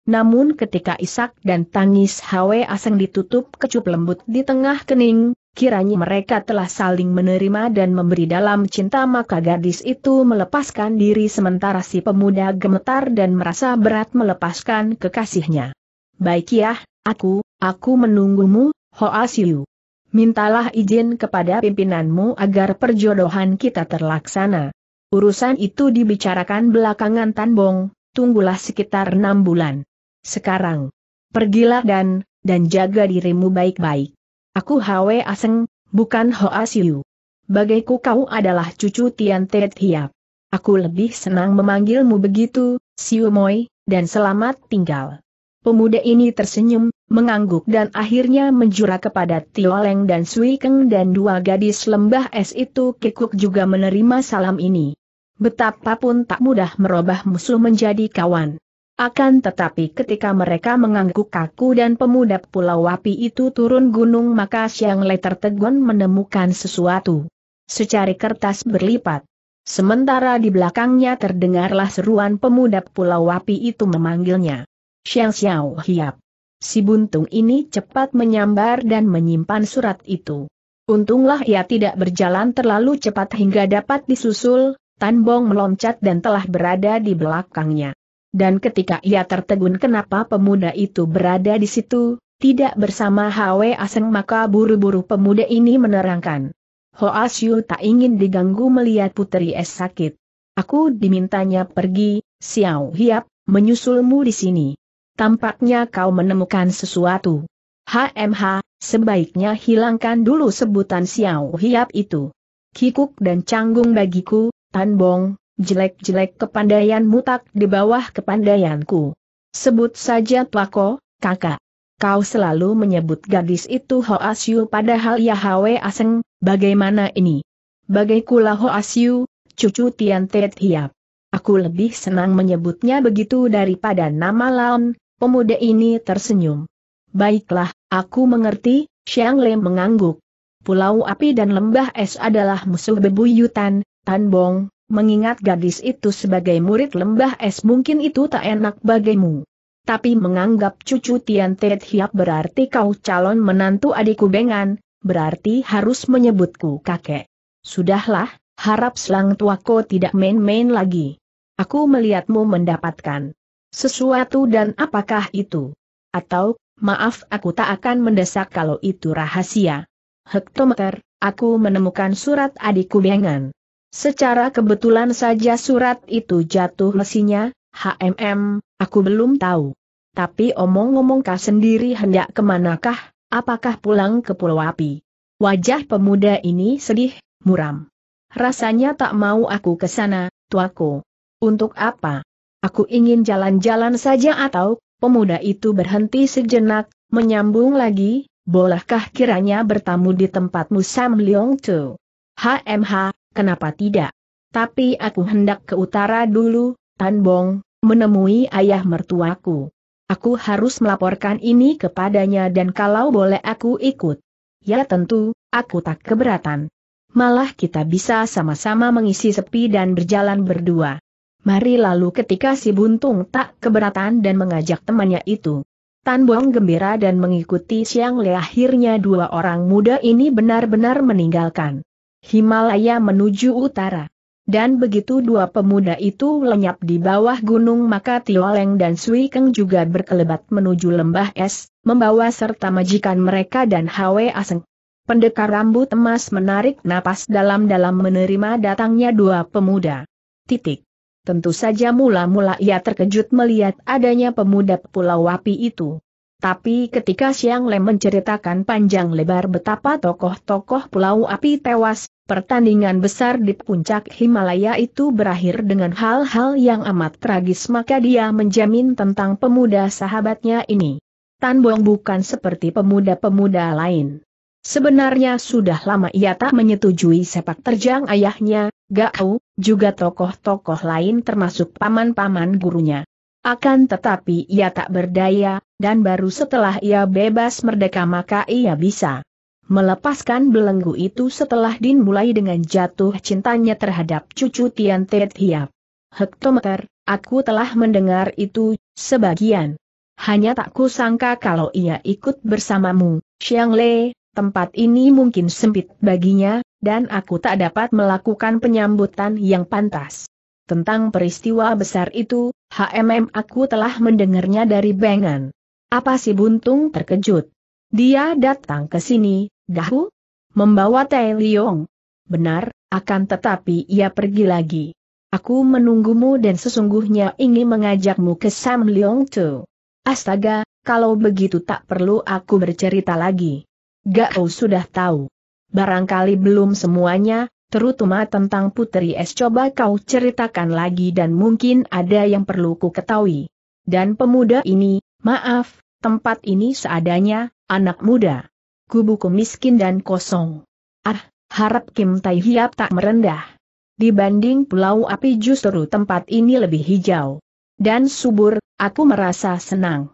Namun ketika isak dan tangis Hwe Aseng ditutup kecup lembut di tengah kening, kiranya mereka telah saling menerima dan memberi dalam cinta maka gadis itu melepaskan diri sementara si pemuda gemetar dan merasa berat melepaskan kekasihnya. Baik ya, aku, aku menunggumu, Ho Asiu, Mintalah izin kepada pimpinanmu agar perjodohan kita terlaksana. Urusan itu dibicarakan belakangan Tanbong, tunggulah sekitar enam bulan. Sekarang, pergilah dan, dan jaga dirimu baik-baik. Aku Hwe Aseng, bukan Ho Asiu. Bagaiku kau adalah cucu Tian Tet Hiap. Aku lebih senang memanggilmu begitu, Siu Moi, dan selamat tinggal. Pemuda ini tersenyum, mengangguk dan akhirnya menjura kepada Tio Leng dan Sui Keng dan dua gadis lembah es itu Kikuk juga menerima salam ini. Betapapun tak mudah merubah musuh menjadi kawan. Akan tetapi ketika mereka mengangguk kaku dan pemuda pulau Wapi itu turun gunung maka Siang Le tertegun menemukan sesuatu. Secari kertas berlipat. Sementara di belakangnya terdengarlah seruan pemuda pulau Wapi itu memanggilnya. Xiang Xiao Hiap. Si buntung ini cepat menyambar dan menyimpan surat itu. Untunglah ia tidak berjalan terlalu cepat hingga dapat disusul, Tan Bong meloncat dan telah berada di belakangnya. Dan ketika ia tertegun kenapa pemuda itu berada di situ, tidak bersama Hwe Aseng maka buru-buru pemuda ini menerangkan. Ho Xiu tak ingin diganggu melihat putri es sakit. Aku dimintanya pergi, Xiao Hiap, menyusulmu di sini tampaknya kau menemukan sesuatu. HMH, sebaiknya hilangkan dulu sebutan Xiao Hiap itu. Kikuk dan canggung bagiku, Tanbong, jelek-jelek kepandaianmu tak di bawah kepandaianku. Sebut saja Tuako, kakak. Kau selalu menyebut gadis itu Ho Asyu padahal Yahweh Aseng, bagaimana ini? Bagaikulah Ho Asyu, cucu Tian Tet Hiap. Aku lebih senang menyebutnya begitu daripada nama Laon, pemuda ini tersenyum. Baiklah, aku mengerti, Xiang Lei mengangguk. Pulau api dan lembah es adalah musuh bebuyutan, Tan Bong, mengingat gadis itu sebagai murid lembah es mungkin itu tak enak bagimu. Tapi menganggap cucu Tian Tet Hiap berarti kau calon menantu adikku Bengan, berarti harus menyebutku kakek. Sudahlah, harap selang tuaku tidak main-main lagi. Aku melihatmu mendapatkan sesuatu dan apakah itu? Atau, maaf aku tak akan mendesak kalau itu rahasia. Hektometer, aku menemukan surat adikku bengan. Secara kebetulan saja surat itu jatuh mesinnya. HMM, aku belum tahu. Tapi omong-omong kah sendiri hendak kemanakah, apakah pulang ke Pulau Api? Wajah pemuda ini sedih, muram. Rasanya tak mau aku ke sana, tuaku. Untuk apa? Aku ingin jalan-jalan saja atau, pemuda itu berhenti sejenak, menyambung lagi, bolehkah kiranya bertamu di tempatmu Sam Leong Chu? HMH, kenapa tidak? Tapi aku hendak ke utara dulu, Tan Bong, menemui ayah mertuaku. Aku harus melaporkan ini kepadanya dan kalau boleh aku ikut. Ya tentu, aku tak keberatan. Malah kita bisa sama-sama mengisi sepi dan berjalan berdua. Mari lalu ketika si buntung tak keberatan dan mengajak temannya itu. Tan Bong gembira dan mengikuti Siang Le akhirnya dua orang muda ini benar-benar meninggalkan Himalaya menuju utara. Dan begitu dua pemuda itu lenyap di bawah gunung maka Tio dan Sui Keng juga berkelebat menuju lembah es, membawa serta majikan mereka dan Hwe Aseng. Pendekar rambut emas menarik napas dalam-dalam menerima datangnya dua pemuda. Titik. Tentu saja mula-mula ia terkejut melihat adanya pemuda Pulau Wapi itu. Tapi ketika Siang Lem menceritakan panjang lebar betapa tokoh-tokoh Pulau Api tewas, pertandingan besar di puncak Himalaya itu berakhir dengan hal-hal yang amat tragis maka dia menjamin tentang pemuda sahabatnya ini. Tan Bong bukan seperti pemuda-pemuda lain. Sebenarnya sudah lama ia tak menyetujui sepak terjang ayahnya, Gao, juga tokoh-tokoh lain termasuk paman-paman gurunya. Akan tetapi ia tak berdaya, dan baru setelah ia bebas merdeka maka ia bisa melepaskan belenggu itu setelah Din mulai dengan jatuh cintanya terhadap cucu Tian Tiet Hiap. Hektometer, aku telah mendengar itu, sebagian. Hanya tak kusangka kalau ia ikut bersamamu, Xiang Lei tempat ini mungkin sempit baginya, dan aku tak dapat melakukan penyambutan yang pantas. Tentang peristiwa besar itu, HMM aku telah mendengarnya dari Bengan. Apa si Buntung terkejut? Dia datang ke sini, Dahu? Membawa Tai Liong. Benar, akan tetapi ia pergi lagi. Aku menunggumu dan sesungguhnya ingin mengajakmu ke Sam Leong Tu. Astaga, kalau begitu tak perlu aku bercerita lagi. Gao sudah tahu. Barangkali belum semuanya, terutama tentang Putri Es coba kau ceritakan lagi dan mungkin ada yang perlu ku ketahui. Dan pemuda ini, maaf, tempat ini seadanya, anak muda. Kubuku miskin dan kosong. Ah, harap Kim Tai Hiap tak merendah. Dibanding Pulau Api justru tempat ini lebih hijau. Dan subur, aku merasa senang.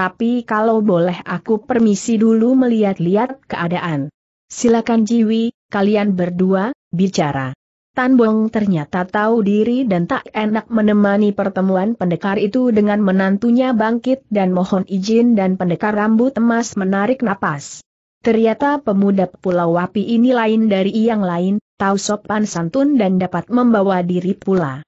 Tapi kalau boleh aku permisi dulu melihat-lihat keadaan. Silakan Jiwi, kalian berdua, bicara. Tan Bong ternyata tahu diri dan tak enak menemani pertemuan pendekar itu dengan menantunya bangkit dan mohon izin dan pendekar rambut emas menarik napas. Ternyata pemuda Pulau Wapi ini lain dari yang lain, tahu sopan santun dan dapat membawa diri pula.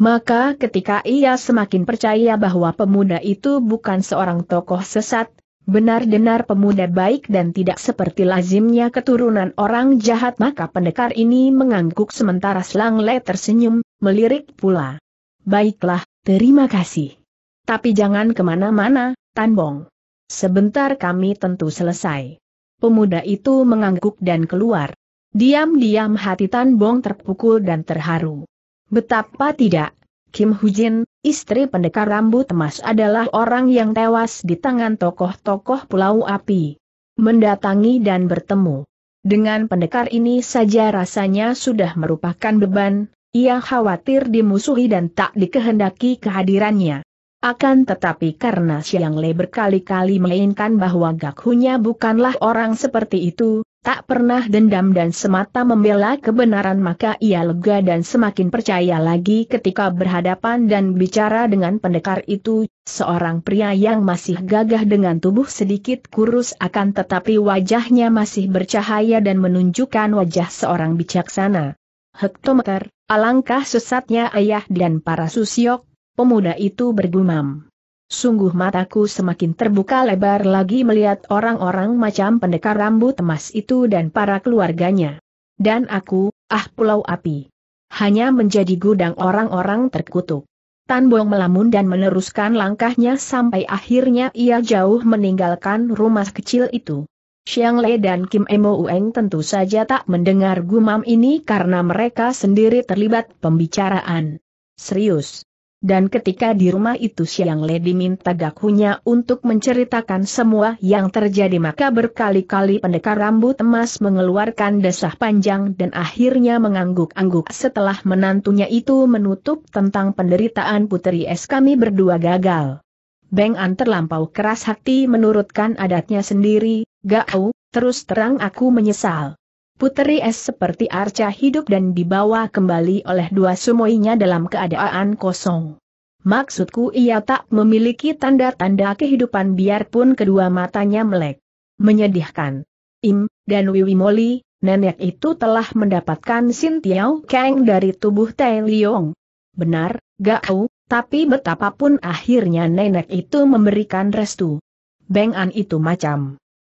Maka ketika ia semakin percaya bahwa pemuda itu bukan seorang tokoh sesat, benar-benar pemuda baik dan tidak seperti lazimnya keturunan orang jahat maka pendekar ini mengangguk sementara Le tersenyum, melirik pula. Baiklah, terima kasih. Tapi jangan kemana-mana, Tanbong. Sebentar kami tentu selesai. Pemuda itu mengangguk dan keluar. Diam-diam hati Tanbong terpukul dan terharu. Betapa tidak, Kim Hujin, istri pendekar rambut emas adalah orang yang tewas di tangan tokoh-tokoh Pulau Api. Mendatangi dan bertemu. Dengan pendekar ini saja rasanya sudah merupakan beban, ia khawatir dimusuhi dan tak dikehendaki kehadirannya. Akan tetapi karena Xiang Le berkali-kali memainkan bahwa Gakhunya bukanlah orang seperti itu, tak pernah dendam dan semata membela kebenaran maka ia lega dan semakin percaya lagi ketika berhadapan dan bicara dengan pendekar itu, seorang pria yang masih gagah dengan tubuh sedikit kurus akan tetapi wajahnya masih bercahaya dan menunjukkan wajah seorang bijaksana. Hektometer, alangkah sesatnya ayah dan para susiok, pemuda itu bergumam. Sungguh mataku semakin terbuka lebar lagi melihat orang-orang macam pendekar rambut emas itu dan para keluarganya. Dan aku, ah pulau api. Hanya menjadi gudang orang-orang terkutuk. Tan Bong melamun dan meneruskan langkahnya sampai akhirnya ia jauh meninggalkan rumah kecil itu. Xiang Lei dan Kim Emo Ueng tentu saja tak mendengar gumam ini karena mereka sendiri terlibat pembicaraan. Serius. Dan ketika di rumah itu Siang Lady minta Gakhunya untuk menceritakan semua yang terjadi maka berkali-kali pendekar rambut emas mengeluarkan desah panjang dan akhirnya mengangguk-angguk setelah menantunya itu menutup tentang penderitaan putri es kami berdua gagal. Beng An terlampau keras hati menurutkan adatnya sendiri, Gakau, terus terang aku menyesal. Puteri Es seperti arca hidup dan dibawa kembali oleh dua sumoinya dalam keadaan kosong. Maksudku ia tak memiliki tanda-tanda kehidupan biarpun kedua matanya melek. Menyedihkan. Im, dan Wiwi Moli, nenek itu telah mendapatkan Sin Tiao Kang dari tubuh Tai Liong. Benar, gak tahu, tapi betapapun akhirnya nenek itu memberikan restu. Beng An itu macam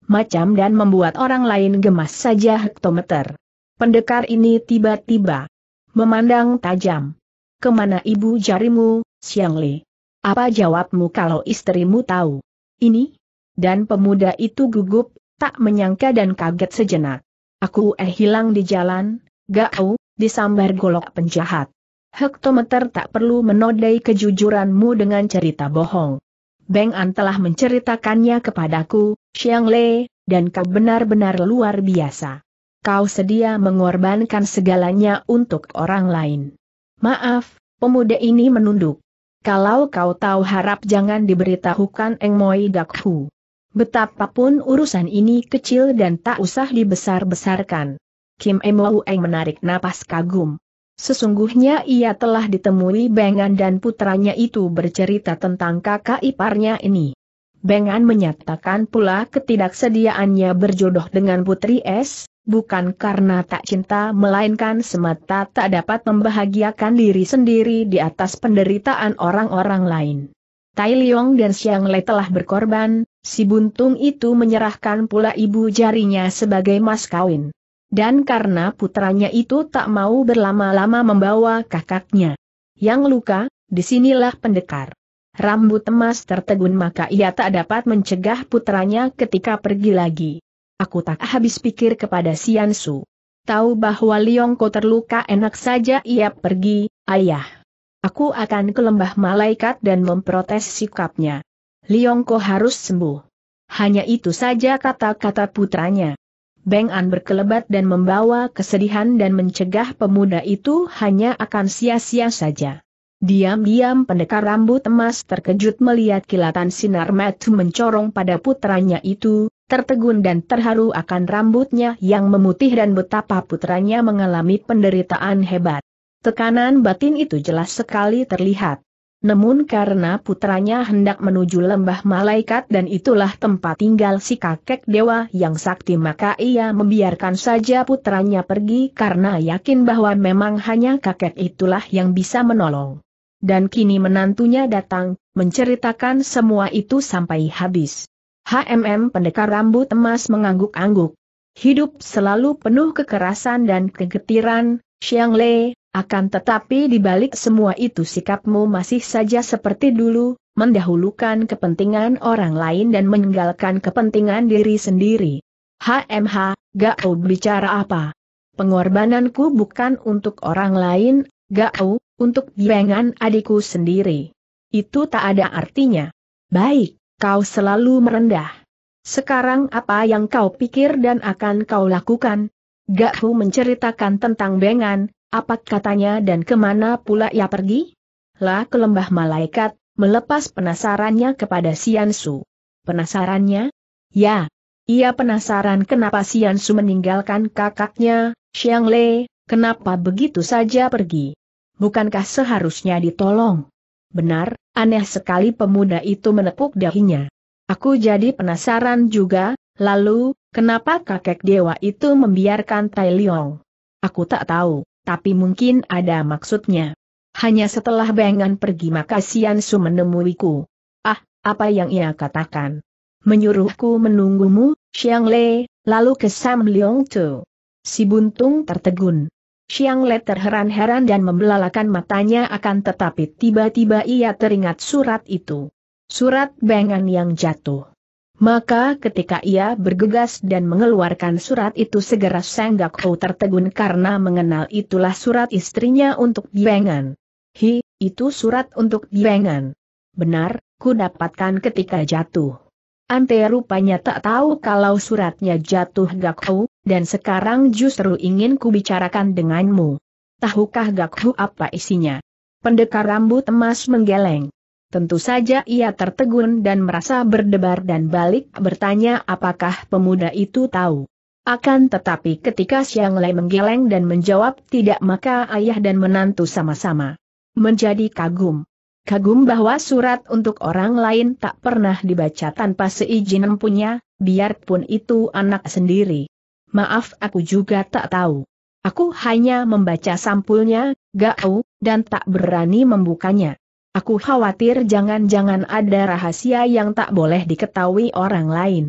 macam dan membuat orang lain gemas saja hektometer. Pendekar ini tiba-tiba memandang tajam. Kemana ibu jarimu, Siang Li? Apa jawabmu kalau istrimu tahu? Ini? Dan pemuda itu gugup, tak menyangka dan kaget sejenak. Aku eh hilang di jalan, gak kau disambar golok penjahat. Hektometer tak perlu menodai kejujuranmu dengan cerita bohong. Beng An telah menceritakannya kepadaku, Xiang Le, dan kau benar-benar luar biasa. Kau sedia mengorbankan segalanya untuk orang lain. Maaf, pemuda ini menunduk. Kalau kau tahu harap jangan diberitahukan Eng Moi Dakhu. Betapapun urusan ini kecil dan tak usah dibesar-besarkan. Kim Emo Eng menarik napas kagum. Sesungguhnya ia telah ditemui Bengan dan putranya itu bercerita tentang kakak iparnya ini. Bengan menyatakan pula ketidaksediaannya berjodoh dengan Putri S, bukan karena tak cinta melainkan semata tak dapat membahagiakan diri sendiri di atas penderitaan orang-orang lain. Tai Liong dan Siang Le telah berkorban, si buntung itu menyerahkan pula ibu jarinya sebagai mas kawin. Dan karena putranya itu tak mau berlama-lama membawa kakaknya. Yang luka, disinilah pendekar. Rambut emas tertegun maka ia tak dapat mencegah putranya ketika pergi lagi. Aku tak habis pikir kepada Sian Su. Tahu bahwa Liongko terluka enak saja ia pergi, ayah. Aku akan ke lembah malaikat dan memprotes sikapnya. Liongko harus sembuh. Hanya itu saja kata-kata putranya. Beng An berkelebat dan membawa kesedihan dan mencegah pemuda itu hanya akan sia-sia saja. Diam-diam pendekar rambut emas terkejut melihat kilatan sinar matu mencorong pada putranya itu, tertegun dan terharu akan rambutnya yang memutih dan betapa putranya mengalami penderitaan hebat. Tekanan batin itu jelas sekali terlihat. Namun karena putranya hendak menuju lembah malaikat dan itulah tempat tinggal si kakek dewa yang sakti maka ia membiarkan saja putranya pergi karena yakin bahwa memang hanya kakek itulah yang bisa menolong. Dan kini menantunya datang, menceritakan semua itu sampai habis. HMM pendekar rambut emas mengangguk-angguk. Hidup selalu penuh kekerasan dan kegetiran, Xiang Le, akan tetapi di balik semua itu sikapmu masih saja seperti dulu, mendahulukan kepentingan orang lain dan meninggalkan kepentingan diri sendiri. HMH, gak kau bicara apa? Pengorbananku bukan untuk orang lain, gak kau, untuk biengan adikku sendiri. Itu tak ada artinya. Baik, kau selalu merendah. Sekarang apa yang kau pikir dan akan kau lakukan? Gakku menceritakan tentang Bengan, apa katanya dan kemana pula ia pergi? Lah kelembah malaikat, melepas penasarannya kepada Siansu. Penasarannya? Ya. Ia penasaran kenapa Siansu meninggalkan kakaknya, Xiang Lei, kenapa begitu saja pergi? Bukankah seharusnya ditolong? Benar, aneh sekali pemuda itu menepuk dahinya. Aku jadi penasaran juga, lalu, kenapa kakek dewa itu membiarkan Tai Liong? Aku tak tahu tapi mungkin ada maksudnya. Hanya setelah Bengan pergi maka Sian Su menemuiku. Ah, apa yang ia katakan? Menyuruhku menunggumu, Xiang Lei, lalu ke Sam Leong Tu. Si buntung tertegun. Xiang Lei terheran-heran dan membelalakan matanya akan tetapi tiba-tiba ia teringat surat itu. Surat bengan yang jatuh. Maka ketika ia bergegas dan mengeluarkan surat itu segera Senggak Ho tertegun karena mengenal itulah surat istrinya untuk Biengan. Hi, itu surat untuk Biengan. Benar, ku dapatkan ketika jatuh. Ante rupanya tak tahu kalau suratnya jatuh gak Gakho, dan sekarang justru ingin ku bicarakan denganmu. Tahukah gak Gakho apa isinya? Pendekar rambut emas menggeleng. Tentu saja ia tertegun dan merasa berdebar dan balik bertanya apakah pemuda itu tahu. Akan tetapi ketika siang Lei menggeleng dan menjawab tidak maka ayah dan menantu sama-sama menjadi kagum. Kagum bahwa surat untuk orang lain tak pernah dibaca tanpa seizin empunya, biarpun itu anak sendiri. Maaf aku juga tak tahu. Aku hanya membaca sampulnya, gak tahu, dan tak berani membukanya. Aku khawatir jangan-jangan ada rahasia yang tak boleh diketahui orang lain.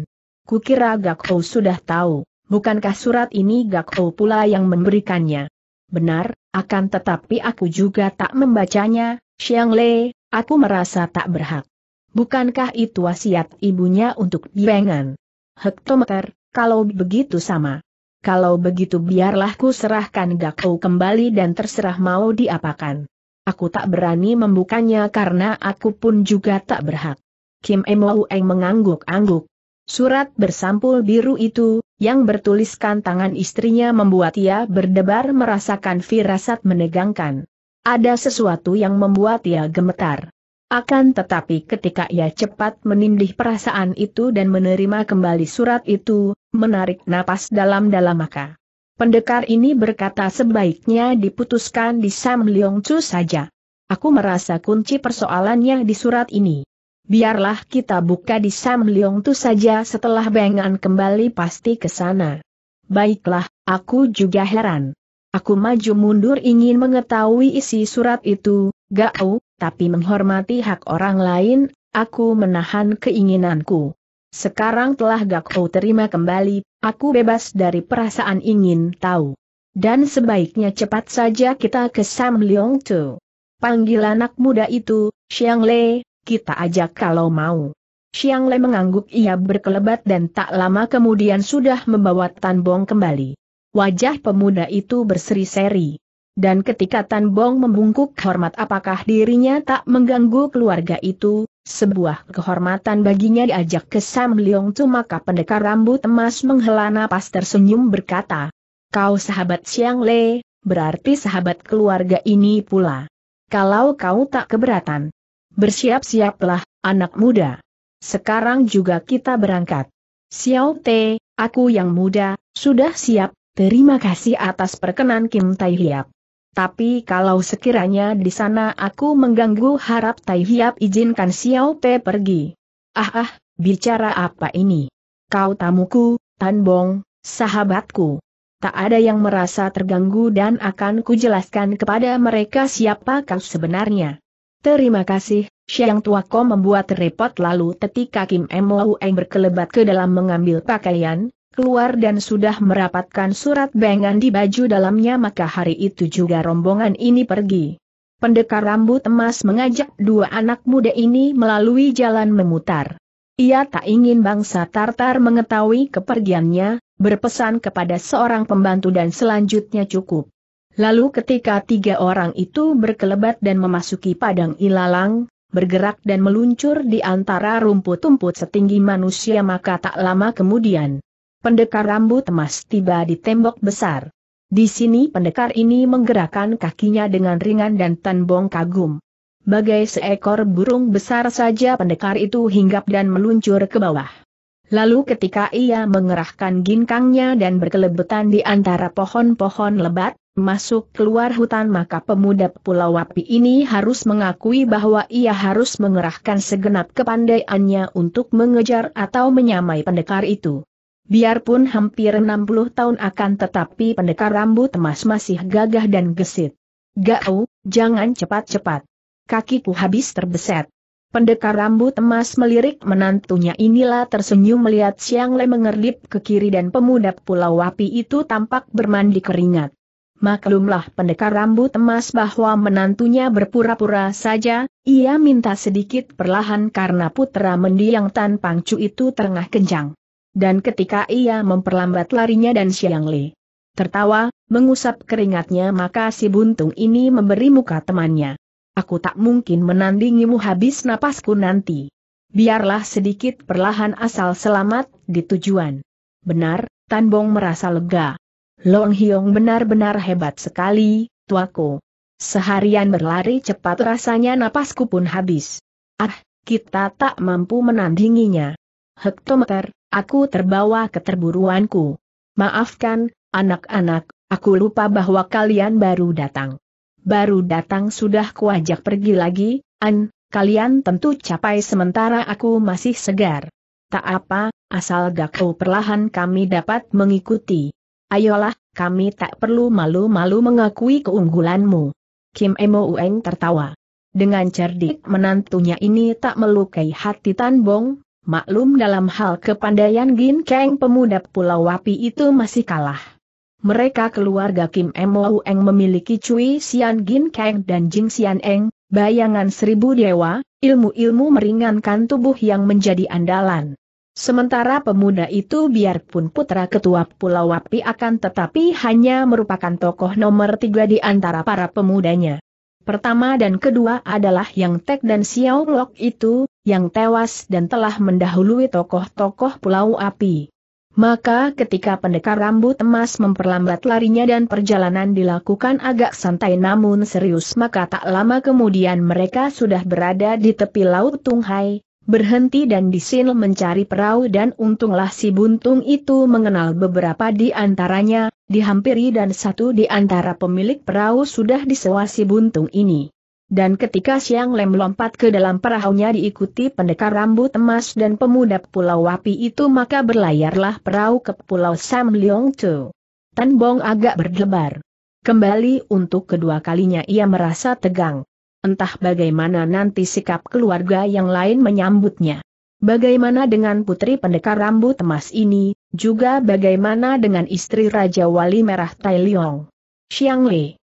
Kukira Gakho sudah tahu, bukankah surat ini Gakho pula yang memberikannya? Benar, akan tetapi aku juga tak membacanya, Xiang Le, aku merasa tak berhak. Bukankah itu wasiat ibunya untuk biangan? Hektometer, kalau begitu sama. Kalau begitu biarlah ku serahkan Gakho kembali dan terserah mau diapakan. Aku tak berani membukanya karena aku pun juga tak berhak. Kim M. Eng mengangguk-angguk. Surat bersampul biru itu, yang bertuliskan tangan istrinya membuat ia berdebar merasakan firasat menegangkan. Ada sesuatu yang membuat ia gemetar. Akan tetapi ketika ia cepat menindih perasaan itu dan menerima kembali surat itu, menarik napas dalam-dalam maka. Pendekar ini berkata sebaiknya diputuskan di Sam Leong Chu saja. Aku merasa kunci persoalannya di surat ini. Biarlah kita buka di Sam Leong Chu saja setelah Bengan kembali pasti ke sana. Baiklah, aku juga heran. Aku maju mundur ingin mengetahui isi surat itu, gak Gao, tapi menghormati hak orang lain, aku menahan keinginanku. Sekarang telah gak kau terima kembali, aku bebas dari perasaan ingin tahu. Dan sebaiknya cepat saja kita ke Sam Leong Tu. Panggil anak muda itu, Xiang Le, kita ajak kalau mau. Xiang Le mengangguk ia berkelebat dan tak lama kemudian sudah membawa Tan Bong kembali. Wajah pemuda itu berseri-seri. Dan ketika Tan Bong membungkuk hormat apakah dirinya tak mengganggu keluarga itu, sebuah kehormatan baginya diajak ke Sam Leong Tu maka pendekar rambut emas menghela napas tersenyum berkata, Kau sahabat Siang Le, berarti sahabat keluarga ini pula. Kalau kau tak keberatan, bersiap-siaplah, anak muda. Sekarang juga kita berangkat. Xiao Te, aku yang muda, sudah siap, terima kasih atas perkenan Kim Tai Hiap. Tapi kalau sekiranya di sana aku mengganggu harap Tai Hiap izinkan Xiao Pe pergi. Ah ah, bicara apa ini? Kau tamuku, Tan Bong, sahabatku. Tak ada yang merasa terganggu dan akan kujelaskan kepada mereka siapa kau sebenarnya. Terima kasih, Siang tua Ko membuat repot lalu ketika Kim Eng berkelebat ke dalam mengambil pakaian, keluar dan sudah merapatkan surat bengan di baju dalamnya maka hari itu juga rombongan ini pergi. Pendekar rambut emas mengajak dua anak muda ini melalui jalan memutar. Ia tak ingin bangsa Tartar mengetahui kepergiannya, berpesan kepada seorang pembantu dan selanjutnya cukup. Lalu ketika tiga orang itu berkelebat dan memasuki padang ilalang, bergerak dan meluncur di antara rumput-rumput setinggi manusia maka tak lama kemudian, pendekar rambut emas tiba di tembok besar. Di sini pendekar ini menggerakkan kakinya dengan ringan dan tanbong kagum. Bagai seekor burung besar saja pendekar itu hinggap dan meluncur ke bawah. Lalu ketika ia mengerahkan ginkangnya dan berkelebetan di antara pohon-pohon lebat, masuk keluar hutan maka pemuda Pulau Wapi ini harus mengakui bahwa ia harus mengerahkan segenap kepandaiannya untuk mengejar atau menyamai pendekar itu. Biarpun hampir 60 tahun akan tetapi pendekar rambut emas masih gagah dan gesit. Gau, jangan cepat-cepat. Kakiku habis terbeset. Pendekar rambut emas melirik menantunya inilah tersenyum melihat Siang Le mengerdip ke kiri dan pemuda pulau wapi itu tampak bermandi keringat. Maklumlah pendekar rambut emas bahwa menantunya berpura-pura saja, ia minta sedikit perlahan karena putra mendiang Tan Pangcu itu tengah kencang dan ketika ia memperlambat larinya dan Xiang Li tertawa, mengusap keringatnya maka si buntung ini memberi muka temannya. Aku tak mungkin menandingimu habis napasku nanti. Biarlah sedikit perlahan asal selamat di tujuan. Benar, Tan Bong merasa lega. Long Hiong benar-benar hebat sekali, tuaku. Seharian berlari cepat rasanya napasku pun habis. Ah, kita tak mampu menandinginya. Hektometer, aku terbawa keterburuanku. Maafkan, anak-anak, aku lupa bahwa kalian baru datang. Baru datang sudah kuajak pergi lagi, An, kalian tentu capai sementara aku masih segar. Tak apa, asal gak kau perlahan kami dapat mengikuti. Ayolah, kami tak perlu malu-malu mengakui keunggulanmu. Kim Emo Ueng tertawa. Dengan cerdik menantunya ini tak melukai hati Tan Bong, Maklum dalam hal kepandaian Gin Kang pemuda Pulau Wapi itu masih kalah. Mereka keluarga Kim Mo Eng memiliki Cui Xian Gin Kang dan Jing Xian Eng, bayangan seribu dewa, ilmu-ilmu meringankan tubuh yang menjadi andalan. Sementara pemuda itu biarpun putra ketua Pulau Wapi akan tetapi hanya merupakan tokoh nomor tiga di antara para pemudanya. Pertama dan kedua adalah yang Tek dan Xiao Lok itu, yang tewas dan telah mendahului tokoh-tokoh Pulau Api. Maka ketika pendekar rambut emas memperlambat larinya dan perjalanan dilakukan agak santai namun serius maka tak lama kemudian mereka sudah berada di tepi laut Tunghai, berhenti dan disin mencari perahu dan untunglah si buntung itu mengenal beberapa di antaranya, dihampiri dan satu di antara pemilik perahu sudah disewa si buntung ini. Dan ketika Siang Lem melompat ke dalam perahunya diikuti pendekar rambut emas dan pemuda Pulau Wapi itu maka berlayarlah perahu ke Pulau Sam Leong Chu. Tan Bong agak berdebar. Kembali untuk kedua kalinya ia merasa tegang. Entah bagaimana nanti sikap keluarga yang lain menyambutnya. Bagaimana dengan putri pendekar rambut emas ini, juga bagaimana dengan istri Raja Wali Merah Tai Leong. Xiang Li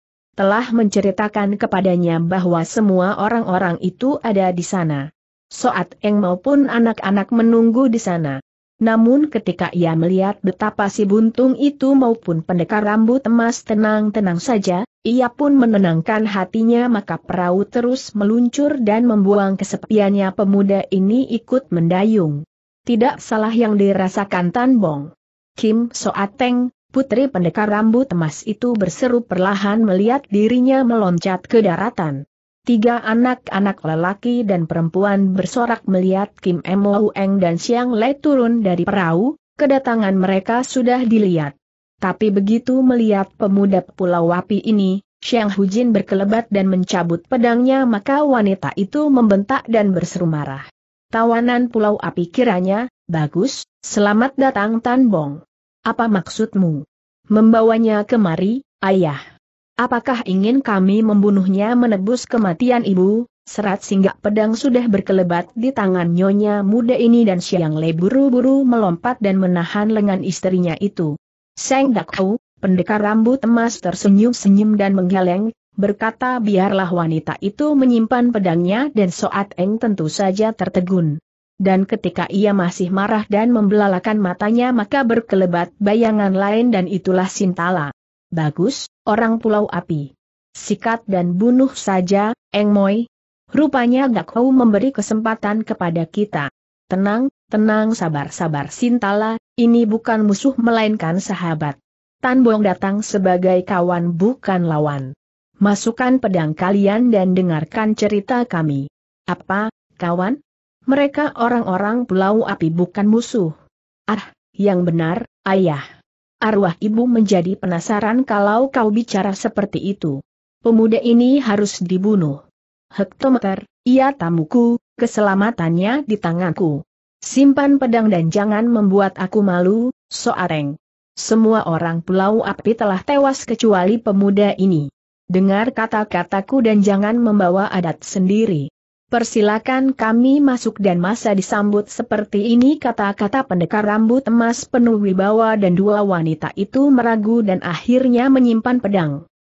telah menceritakan kepadanya bahwa semua orang-orang itu ada di sana. Soat Eng maupun anak-anak menunggu di sana. Namun ketika ia melihat betapa si buntung itu maupun pendekar rambut emas tenang-tenang saja, ia pun menenangkan hatinya maka perahu terus meluncur dan membuang kesepiannya pemuda ini ikut mendayung. Tidak salah yang dirasakan Tan Bong. Kim Soateng, putri pendekar rambut emas itu berseru perlahan melihat dirinya meloncat ke daratan. Tiga anak-anak lelaki dan perempuan bersorak melihat Kim Emo Eng dan Siang Lei turun dari perahu, kedatangan mereka sudah dilihat. Tapi begitu melihat pemuda Pulau Wapi ini, Xiang Hujin berkelebat dan mencabut pedangnya maka wanita itu membentak dan berseru marah. Tawanan Pulau Api kiranya, bagus, selamat datang Tan Bong. Apa maksudmu? Membawanya kemari, ayah. Apakah ingin kami membunuhnya menebus kematian ibu? Serat singgah pedang sudah berkelebat di tangan nyonya muda ini dan siang le buru-buru melompat dan menahan lengan istrinya itu. Seng Dakau, pendekar rambut emas tersenyum-senyum dan menggeleng, berkata biarlah wanita itu menyimpan pedangnya dan Soat Eng tentu saja tertegun dan ketika ia masih marah dan membelalakan matanya maka berkelebat bayangan lain dan itulah Sintala. Bagus, orang pulau api. Sikat dan bunuh saja, Eng Moi. Rupanya Gak Kau memberi kesempatan kepada kita. Tenang, tenang sabar-sabar Sintala, ini bukan musuh melainkan sahabat. Tan Bong datang sebagai kawan bukan lawan. Masukkan pedang kalian dan dengarkan cerita kami. Apa, kawan? mereka orang-orang pulau api bukan musuh. Ah, yang benar, ayah. Arwah ibu menjadi penasaran kalau kau bicara seperti itu. Pemuda ini harus dibunuh. Hektometer, ia tamuku, keselamatannya di tanganku. Simpan pedang dan jangan membuat aku malu, Soareng. Semua orang pulau api telah tewas kecuali pemuda ini. Dengar kata-kataku dan jangan membawa adat sendiri. Persilakan kami masuk dan masa disambut seperti ini kata-kata pendekar rambut emas penuh wibawa dan dua wanita itu meragu dan akhirnya menyimpan pedang.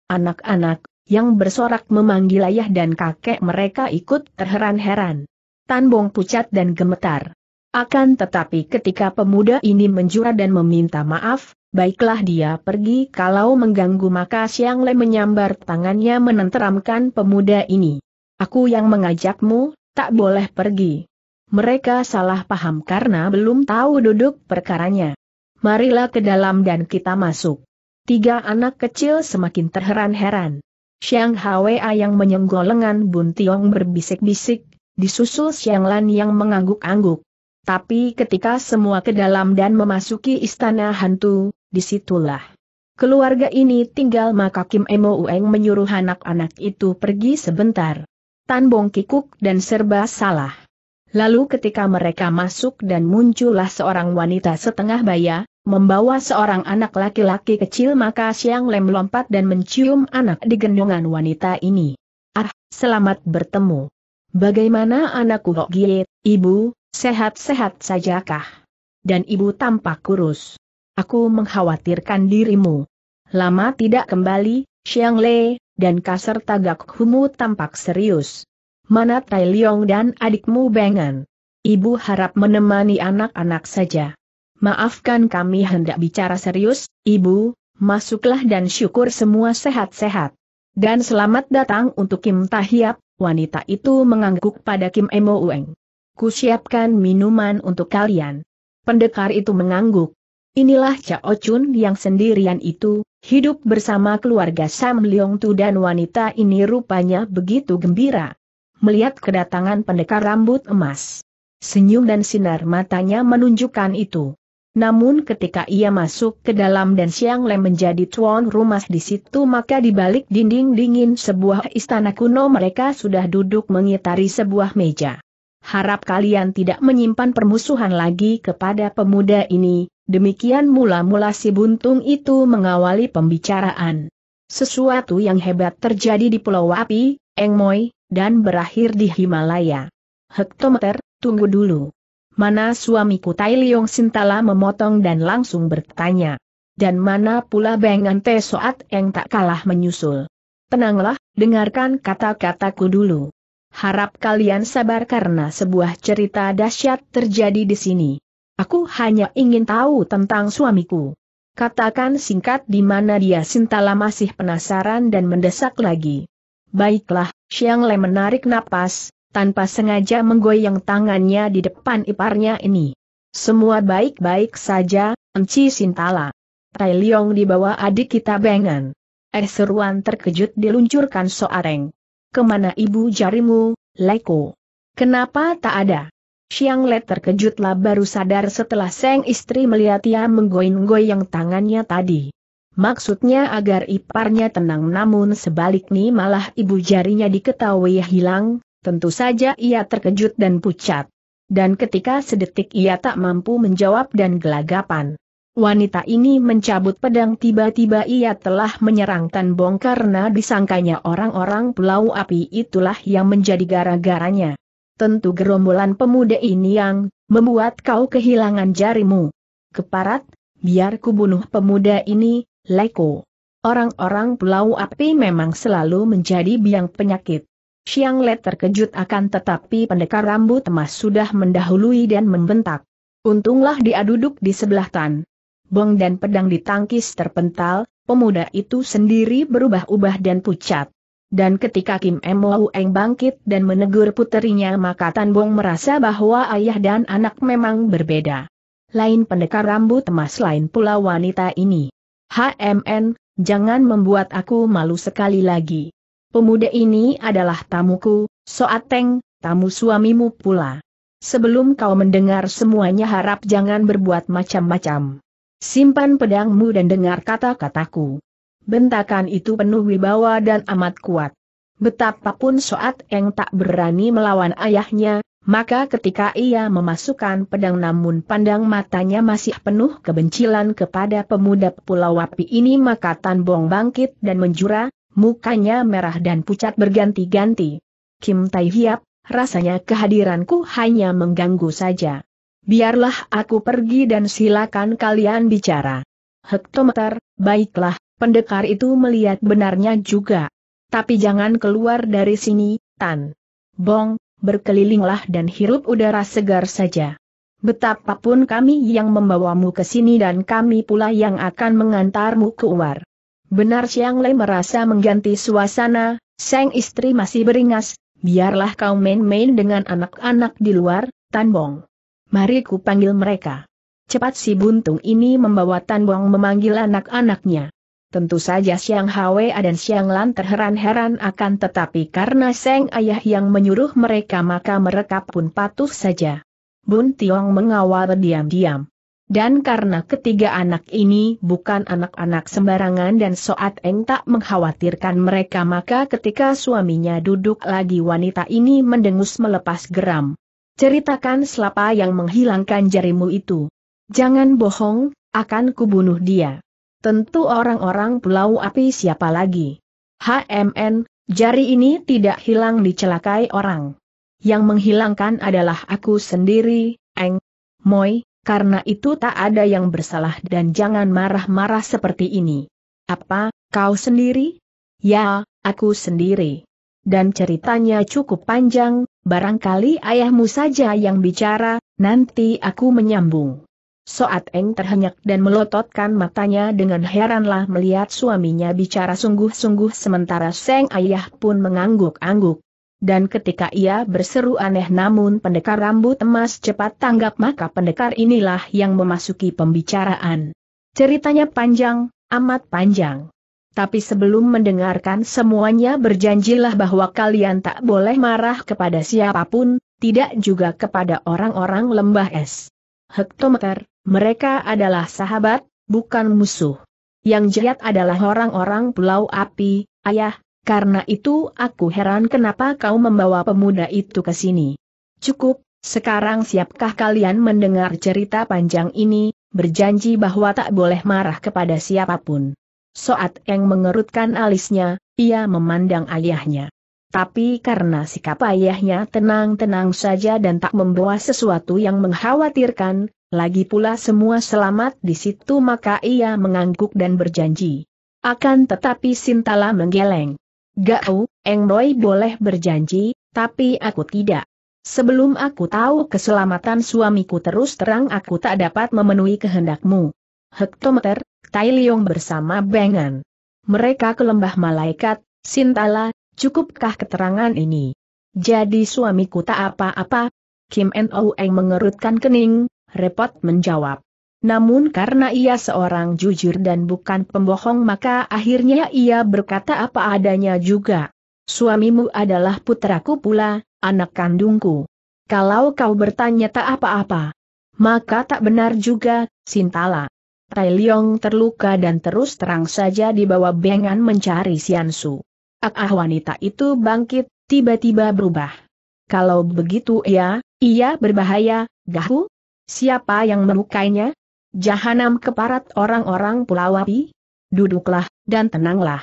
Anak-anak, yang bersorak memanggil ayah dan kakek mereka ikut terheran-heran. Tanbong pucat dan gemetar. Akan tetapi ketika pemuda ini menjura dan meminta maaf, baiklah dia pergi kalau mengganggu maka Siang Le menyambar tangannya menenteramkan pemuda ini. Aku yang mengajakmu, tak boleh pergi. Mereka salah paham karena belum tahu duduk perkaranya. Marilah ke dalam dan kita masuk. Tiga anak kecil semakin terheran-heran. Xiang Hwa yang menyenggol lengan Bun Tiong berbisik-bisik, disusul Xiang Lan yang mengangguk-angguk. Tapi ketika semua ke dalam dan memasuki istana hantu, disitulah. Keluarga ini tinggal maka Kim Emo Ueng menyuruh anak-anak itu pergi sebentar. Tan Bong kikuk dan serba salah. Lalu ketika mereka masuk dan muncullah seorang wanita setengah baya, membawa seorang anak laki-laki kecil maka Siang Lem lompat dan mencium anak di gendongan wanita ini. Ah, selamat bertemu. Bagaimana anakku Hok Gie, ibu, sehat-sehat sajakah? Dan ibu tampak kurus. Aku mengkhawatirkan dirimu. Lama tidak kembali, Siang Le, dan kasar tagak humu tampak serius. Mana Tai Leong dan adikmu Bengen? Ibu harap menemani anak-anak saja. Maafkan kami hendak bicara serius, Ibu, masuklah dan syukur semua sehat-sehat. Dan selamat datang untuk Kim Tahiap, wanita itu mengangguk pada Kim Emo Ueng. Kusiapkan minuman untuk kalian. Pendekar itu mengangguk. Inilah Cao Chun yang sendirian itu, hidup bersama keluarga Sam Leong Tu dan wanita ini rupanya begitu gembira. Melihat kedatangan pendekar rambut emas. Senyum dan sinar matanya menunjukkan itu. Namun ketika ia masuk ke dalam dan Siang Lem menjadi tuan rumah di situ maka di balik dinding dingin sebuah istana kuno mereka sudah duduk mengitari sebuah meja harap kalian tidak menyimpan permusuhan lagi kepada pemuda ini, demikian mula-mula si buntung itu mengawali pembicaraan. Sesuatu yang hebat terjadi di Pulau Api, Engmoy, dan berakhir di Himalaya. Hektometer, tunggu dulu. Mana suamiku Tai Liong Sintala memotong dan langsung bertanya. Dan mana pula Bengan Te Soat yang tak kalah menyusul. Tenanglah, dengarkan kata-kataku dulu. Harap kalian sabar karena sebuah cerita dahsyat terjadi di sini. Aku hanya ingin tahu tentang suamiku. Katakan singkat di mana dia Sintala masih penasaran dan mendesak lagi. Baiklah, Xiang Le menarik napas, tanpa sengaja menggoyang tangannya di depan iparnya ini. Semua baik-baik saja, Enci Sintala. Tai Liong dibawa adik kita bengan. Eh seruan terkejut diluncurkan Soareng. Kemana ibu jarimu, Leko? Kenapa tak ada? Siang Le terkejutlah baru sadar setelah seng istri melihat ia menggoyang-goyang tangannya tadi. Maksudnya agar iparnya tenang namun sebaliknya malah ibu jarinya diketahui hilang, tentu saja ia terkejut dan pucat. Dan ketika sedetik ia tak mampu menjawab dan gelagapan. Wanita ini mencabut pedang tiba-tiba ia telah menyerang Tan Bong karena disangkanya orang-orang pulau api itulah yang menjadi gara-garanya. Tentu gerombolan pemuda ini yang membuat kau kehilangan jarimu. Keparat, biar bunuh pemuda ini, Leko. Orang-orang pulau api memang selalu menjadi biang penyakit. Xiang Le terkejut akan tetapi pendekar rambut emas sudah mendahului dan membentak. Untunglah dia duduk di sebelah Tan bong dan pedang ditangkis terpental, pemuda itu sendiri berubah-ubah dan pucat. Dan ketika Kim Mo Eng bangkit dan menegur puterinya maka Tan Bong merasa bahwa ayah dan anak memang berbeda. Lain pendekar rambut emas lain pula wanita ini. HMN, jangan membuat aku malu sekali lagi. Pemuda ini adalah tamuku, Soateng, tamu suamimu pula. Sebelum kau mendengar semuanya harap jangan berbuat macam-macam. Simpan pedangmu dan dengar kata-kataku. Bentakan itu penuh wibawa dan amat kuat. Betapapun Soat Eng tak berani melawan ayahnya, maka ketika ia memasukkan pedang namun pandang matanya masih penuh kebencilan kepada pemuda Pulau Wapi ini maka Tan Bong bangkit dan menjura, mukanya merah dan pucat berganti-ganti. Kim Tai Hiap, rasanya kehadiranku hanya mengganggu saja. Biarlah aku pergi dan silakan kalian bicara. Hektometer, baiklah, pendekar itu melihat benarnya juga. Tapi jangan keluar dari sini, Tan. Bong, berkelilinglah dan hirup udara segar saja. Betapapun kami yang membawamu ke sini dan kami pula yang akan mengantarmu ke keluar. Benar Siang Lei merasa mengganti suasana, sang istri masih beringas, biarlah kau main-main dengan anak-anak di luar, Tan Bong. Mari ku panggil mereka. Cepat si buntung ini membawa Tan Tanbong memanggil anak-anaknya. Tentu saja Siang Hwa dan Siang Lan terheran-heran akan tetapi karena Seng Ayah yang menyuruh mereka maka mereka pun patuh saja. Bun Tiong mengawal diam-diam. Dan karena ketiga anak ini bukan anak-anak sembarangan dan Soat Eng tak mengkhawatirkan mereka maka ketika suaminya duduk lagi wanita ini mendengus melepas geram. Ceritakan selapa yang menghilangkan jarimu itu. Jangan bohong, akan kubunuh dia. Tentu orang-orang pulau api siapa lagi. HMN, jari ini tidak hilang dicelakai orang. Yang menghilangkan adalah aku sendiri, Eng. Moi, karena itu tak ada yang bersalah dan jangan marah-marah seperti ini. Apa, kau sendiri? Ya, aku sendiri. Dan ceritanya cukup panjang, Barangkali ayahmu saja yang bicara, nanti aku menyambung. Soat Eng terhenyak dan melototkan matanya dengan heranlah melihat suaminya bicara sungguh-sungguh sementara Seng Ayah pun mengangguk-angguk. Dan ketika ia berseru aneh namun pendekar rambut emas cepat tanggap maka pendekar inilah yang memasuki pembicaraan. Ceritanya panjang, amat panjang tapi sebelum mendengarkan semuanya berjanjilah bahwa kalian tak boleh marah kepada siapapun, tidak juga kepada orang-orang lembah es. Hektometer, mereka adalah sahabat, bukan musuh. Yang jahat adalah orang-orang pulau api, ayah, karena itu aku heran kenapa kau membawa pemuda itu ke sini. Cukup, sekarang siapkah kalian mendengar cerita panjang ini, berjanji bahwa tak boleh marah kepada siapapun. Soat Eng mengerutkan alisnya, ia memandang ayahnya. Tapi karena sikap ayahnya tenang-tenang saja dan tak membawa sesuatu yang mengkhawatirkan, lagi pula semua selamat di situ maka ia mengangguk dan berjanji. Akan tetapi Sintala menggeleng. Gak, Eng Roy boleh berjanji, tapi aku tidak. Sebelum aku tahu keselamatan suamiku terus terang aku tak dapat memenuhi kehendakmu. Hektometer, Tai Liong bersama Bengan. Mereka ke lembah malaikat, Sintala, cukupkah keterangan ini? Jadi suamiku tak apa-apa? Kim N.O. Eng mengerutkan kening, repot menjawab. Namun karena ia seorang jujur dan bukan pembohong maka akhirnya ia berkata apa adanya juga. Suamimu adalah putraku pula, anak kandungku. Kalau kau bertanya tak apa-apa, maka tak benar juga, Sintala. Tai Leong terluka dan terus terang saja dibawa bengan mencari Siansu. Ah, ah wanita itu bangkit, tiba-tiba berubah. Kalau begitu ya, ia berbahaya, gahu? Siapa yang melukainya? Jahanam keparat orang-orang Pulau Api? Duduklah, dan tenanglah.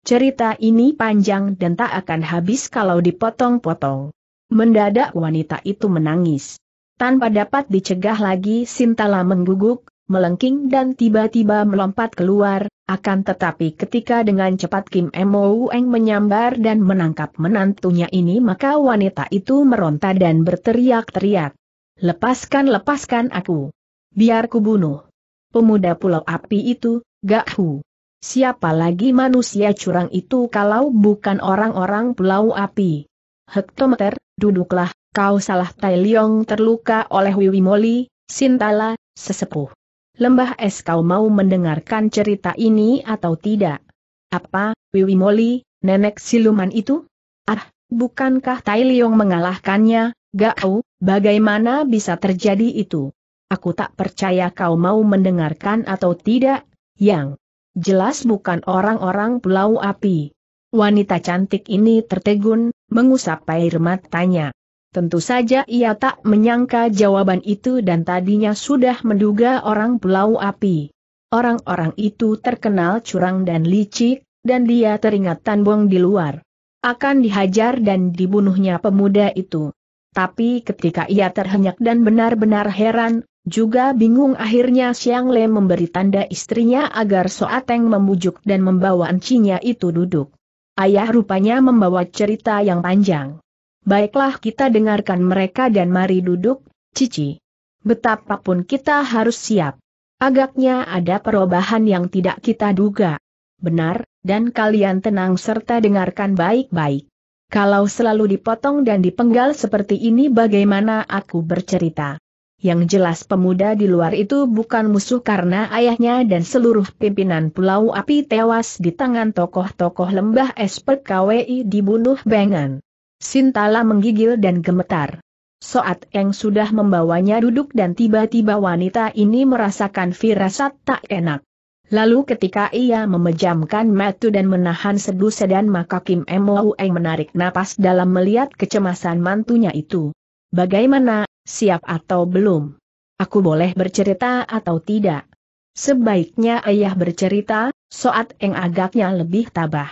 Cerita ini panjang dan tak akan habis kalau dipotong-potong. Mendadak wanita itu menangis. Tanpa dapat dicegah lagi Sintala mengguguk, melengking dan tiba-tiba melompat keluar, akan tetapi ketika dengan cepat Kim Emo Eng menyambar dan menangkap menantunya ini maka wanita itu meronta dan berteriak-teriak. Lepaskan lepaskan aku. Biar ku bunuh. Pemuda pulau api itu, gak Hu. Siapa lagi manusia curang itu kalau bukan orang-orang pulau api? Hektometer, duduklah, kau salah Tai Liong terluka oleh Wiwi Moli, Sintala, sesepuh. Lembah es kau mau mendengarkan cerita ini atau tidak? Apa, Wiwi Moli, nenek siluman itu? Ah, bukankah Tai Leong mengalahkannya, Gak Gao, bagaimana bisa terjadi itu? Aku tak percaya kau mau mendengarkan atau tidak, yang jelas bukan orang-orang pulau api. Wanita cantik ini tertegun, mengusap air matanya. Tentu saja ia tak menyangka jawaban itu dan tadinya sudah menduga orang pulau api. Orang-orang itu terkenal curang dan licik, dan dia teringat Tanbong di luar. Akan dihajar dan dibunuhnya pemuda itu. Tapi ketika ia terhenyak dan benar-benar heran, juga bingung akhirnya Siang Le memberi tanda istrinya agar Soateng membujuk dan membawa encinya itu duduk. Ayah rupanya membawa cerita yang panjang. Baiklah kita dengarkan mereka dan mari duduk, Cici. Betapapun kita harus siap. Agaknya ada perubahan yang tidak kita duga. Benar, dan kalian tenang serta dengarkan baik-baik. Kalau selalu dipotong dan dipenggal seperti ini bagaimana aku bercerita? Yang jelas pemuda di luar itu bukan musuh karena ayahnya dan seluruh pimpinan Pulau Api tewas di tangan tokoh-tokoh lembah SPKWI dibunuh Bengan. Sintala menggigil dan gemetar. Soat Eng sudah membawanya duduk dan tiba-tiba wanita ini merasakan firasat tak enak. Lalu ketika ia memejamkan mata dan menahan sedu sedan maka Kim Mo Eng menarik napas dalam melihat kecemasan mantunya itu. Bagaimana, siap atau belum? Aku boleh bercerita atau tidak? Sebaiknya ayah bercerita, Soat Eng agaknya lebih tabah.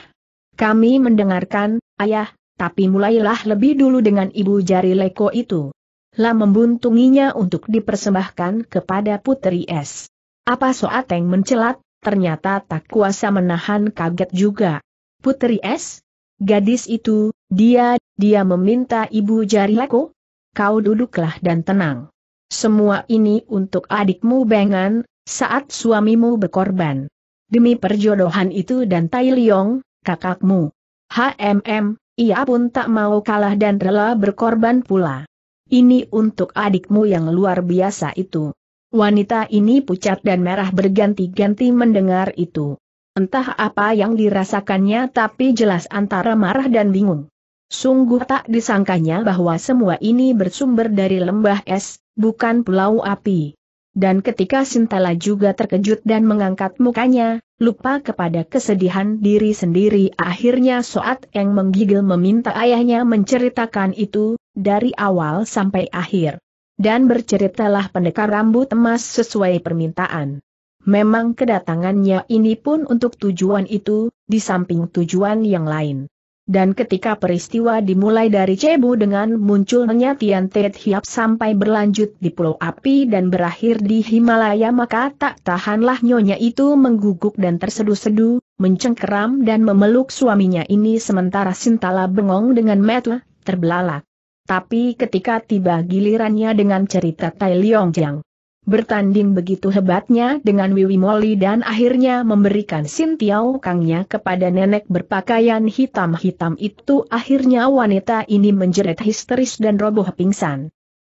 Kami mendengarkan, ayah, tapi mulailah lebih dulu dengan ibu jari leko itu. lah membuntunginya untuk dipersembahkan kepada Putri Es. Apa Soateng mencelat, ternyata tak kuasa menahan kaget juga. Putri Es? Gadis itu, dia, dia meminta ibu jari leko? Kau duduklah dan tenang. Semua ini untuk adikmu Bengan, saat suamimu berkorban. Demi perjodohan itu dan Tai Liong, kakakmu. HMM, ia pun tak mau kalah dan rela berkorban pula. Ini untuk adikmu yang luar biasa itu. Wanita ini pucat dan merah berganti-ganti mendengar itu. Entah apa yang dirasakannya tapi jelas antara marah dan bingung. Sungguh tak disangkanya bahwa semua ini bersumber dari lembah es, bukan pulau api. Dan ketika Sintala juga terkejut dan mengangkat mukanya, lupa kepada kesedihan diri sendiri akhirnya Soat yang menggigil meminta ayahnya menceritakan itu, dari awal sampai akhir. Dan berceritalah pendekar rambut emas sesuai permintaan. Memang kedatangannya ini pun untuk tujuan itu, di samping tujuan yang lain. Dan ketika peristiwa dimulai dari Cebu dengan munculnya Tian Tet Hiap sampai berlanjut di Pulau Api dan berakhir di Himalaya maka tak tahanlah nyonya itu mengguguk dan tersedu-sedu, mencengkeram dan memeluk suaminya ini sementara Sintala bengong dengan metla, terbelalak. Tapi ketika tiba gilirannya dengan cerita Tai Liong Jiang, bertanding begitu hebatnya dengan Wiwi Moli dan akhirnya memberikan Sin Kangnya kepada nenek berpakaian hitam-hitam itu akhirnya wanita ini menjerit histeris dan roboh pingsan.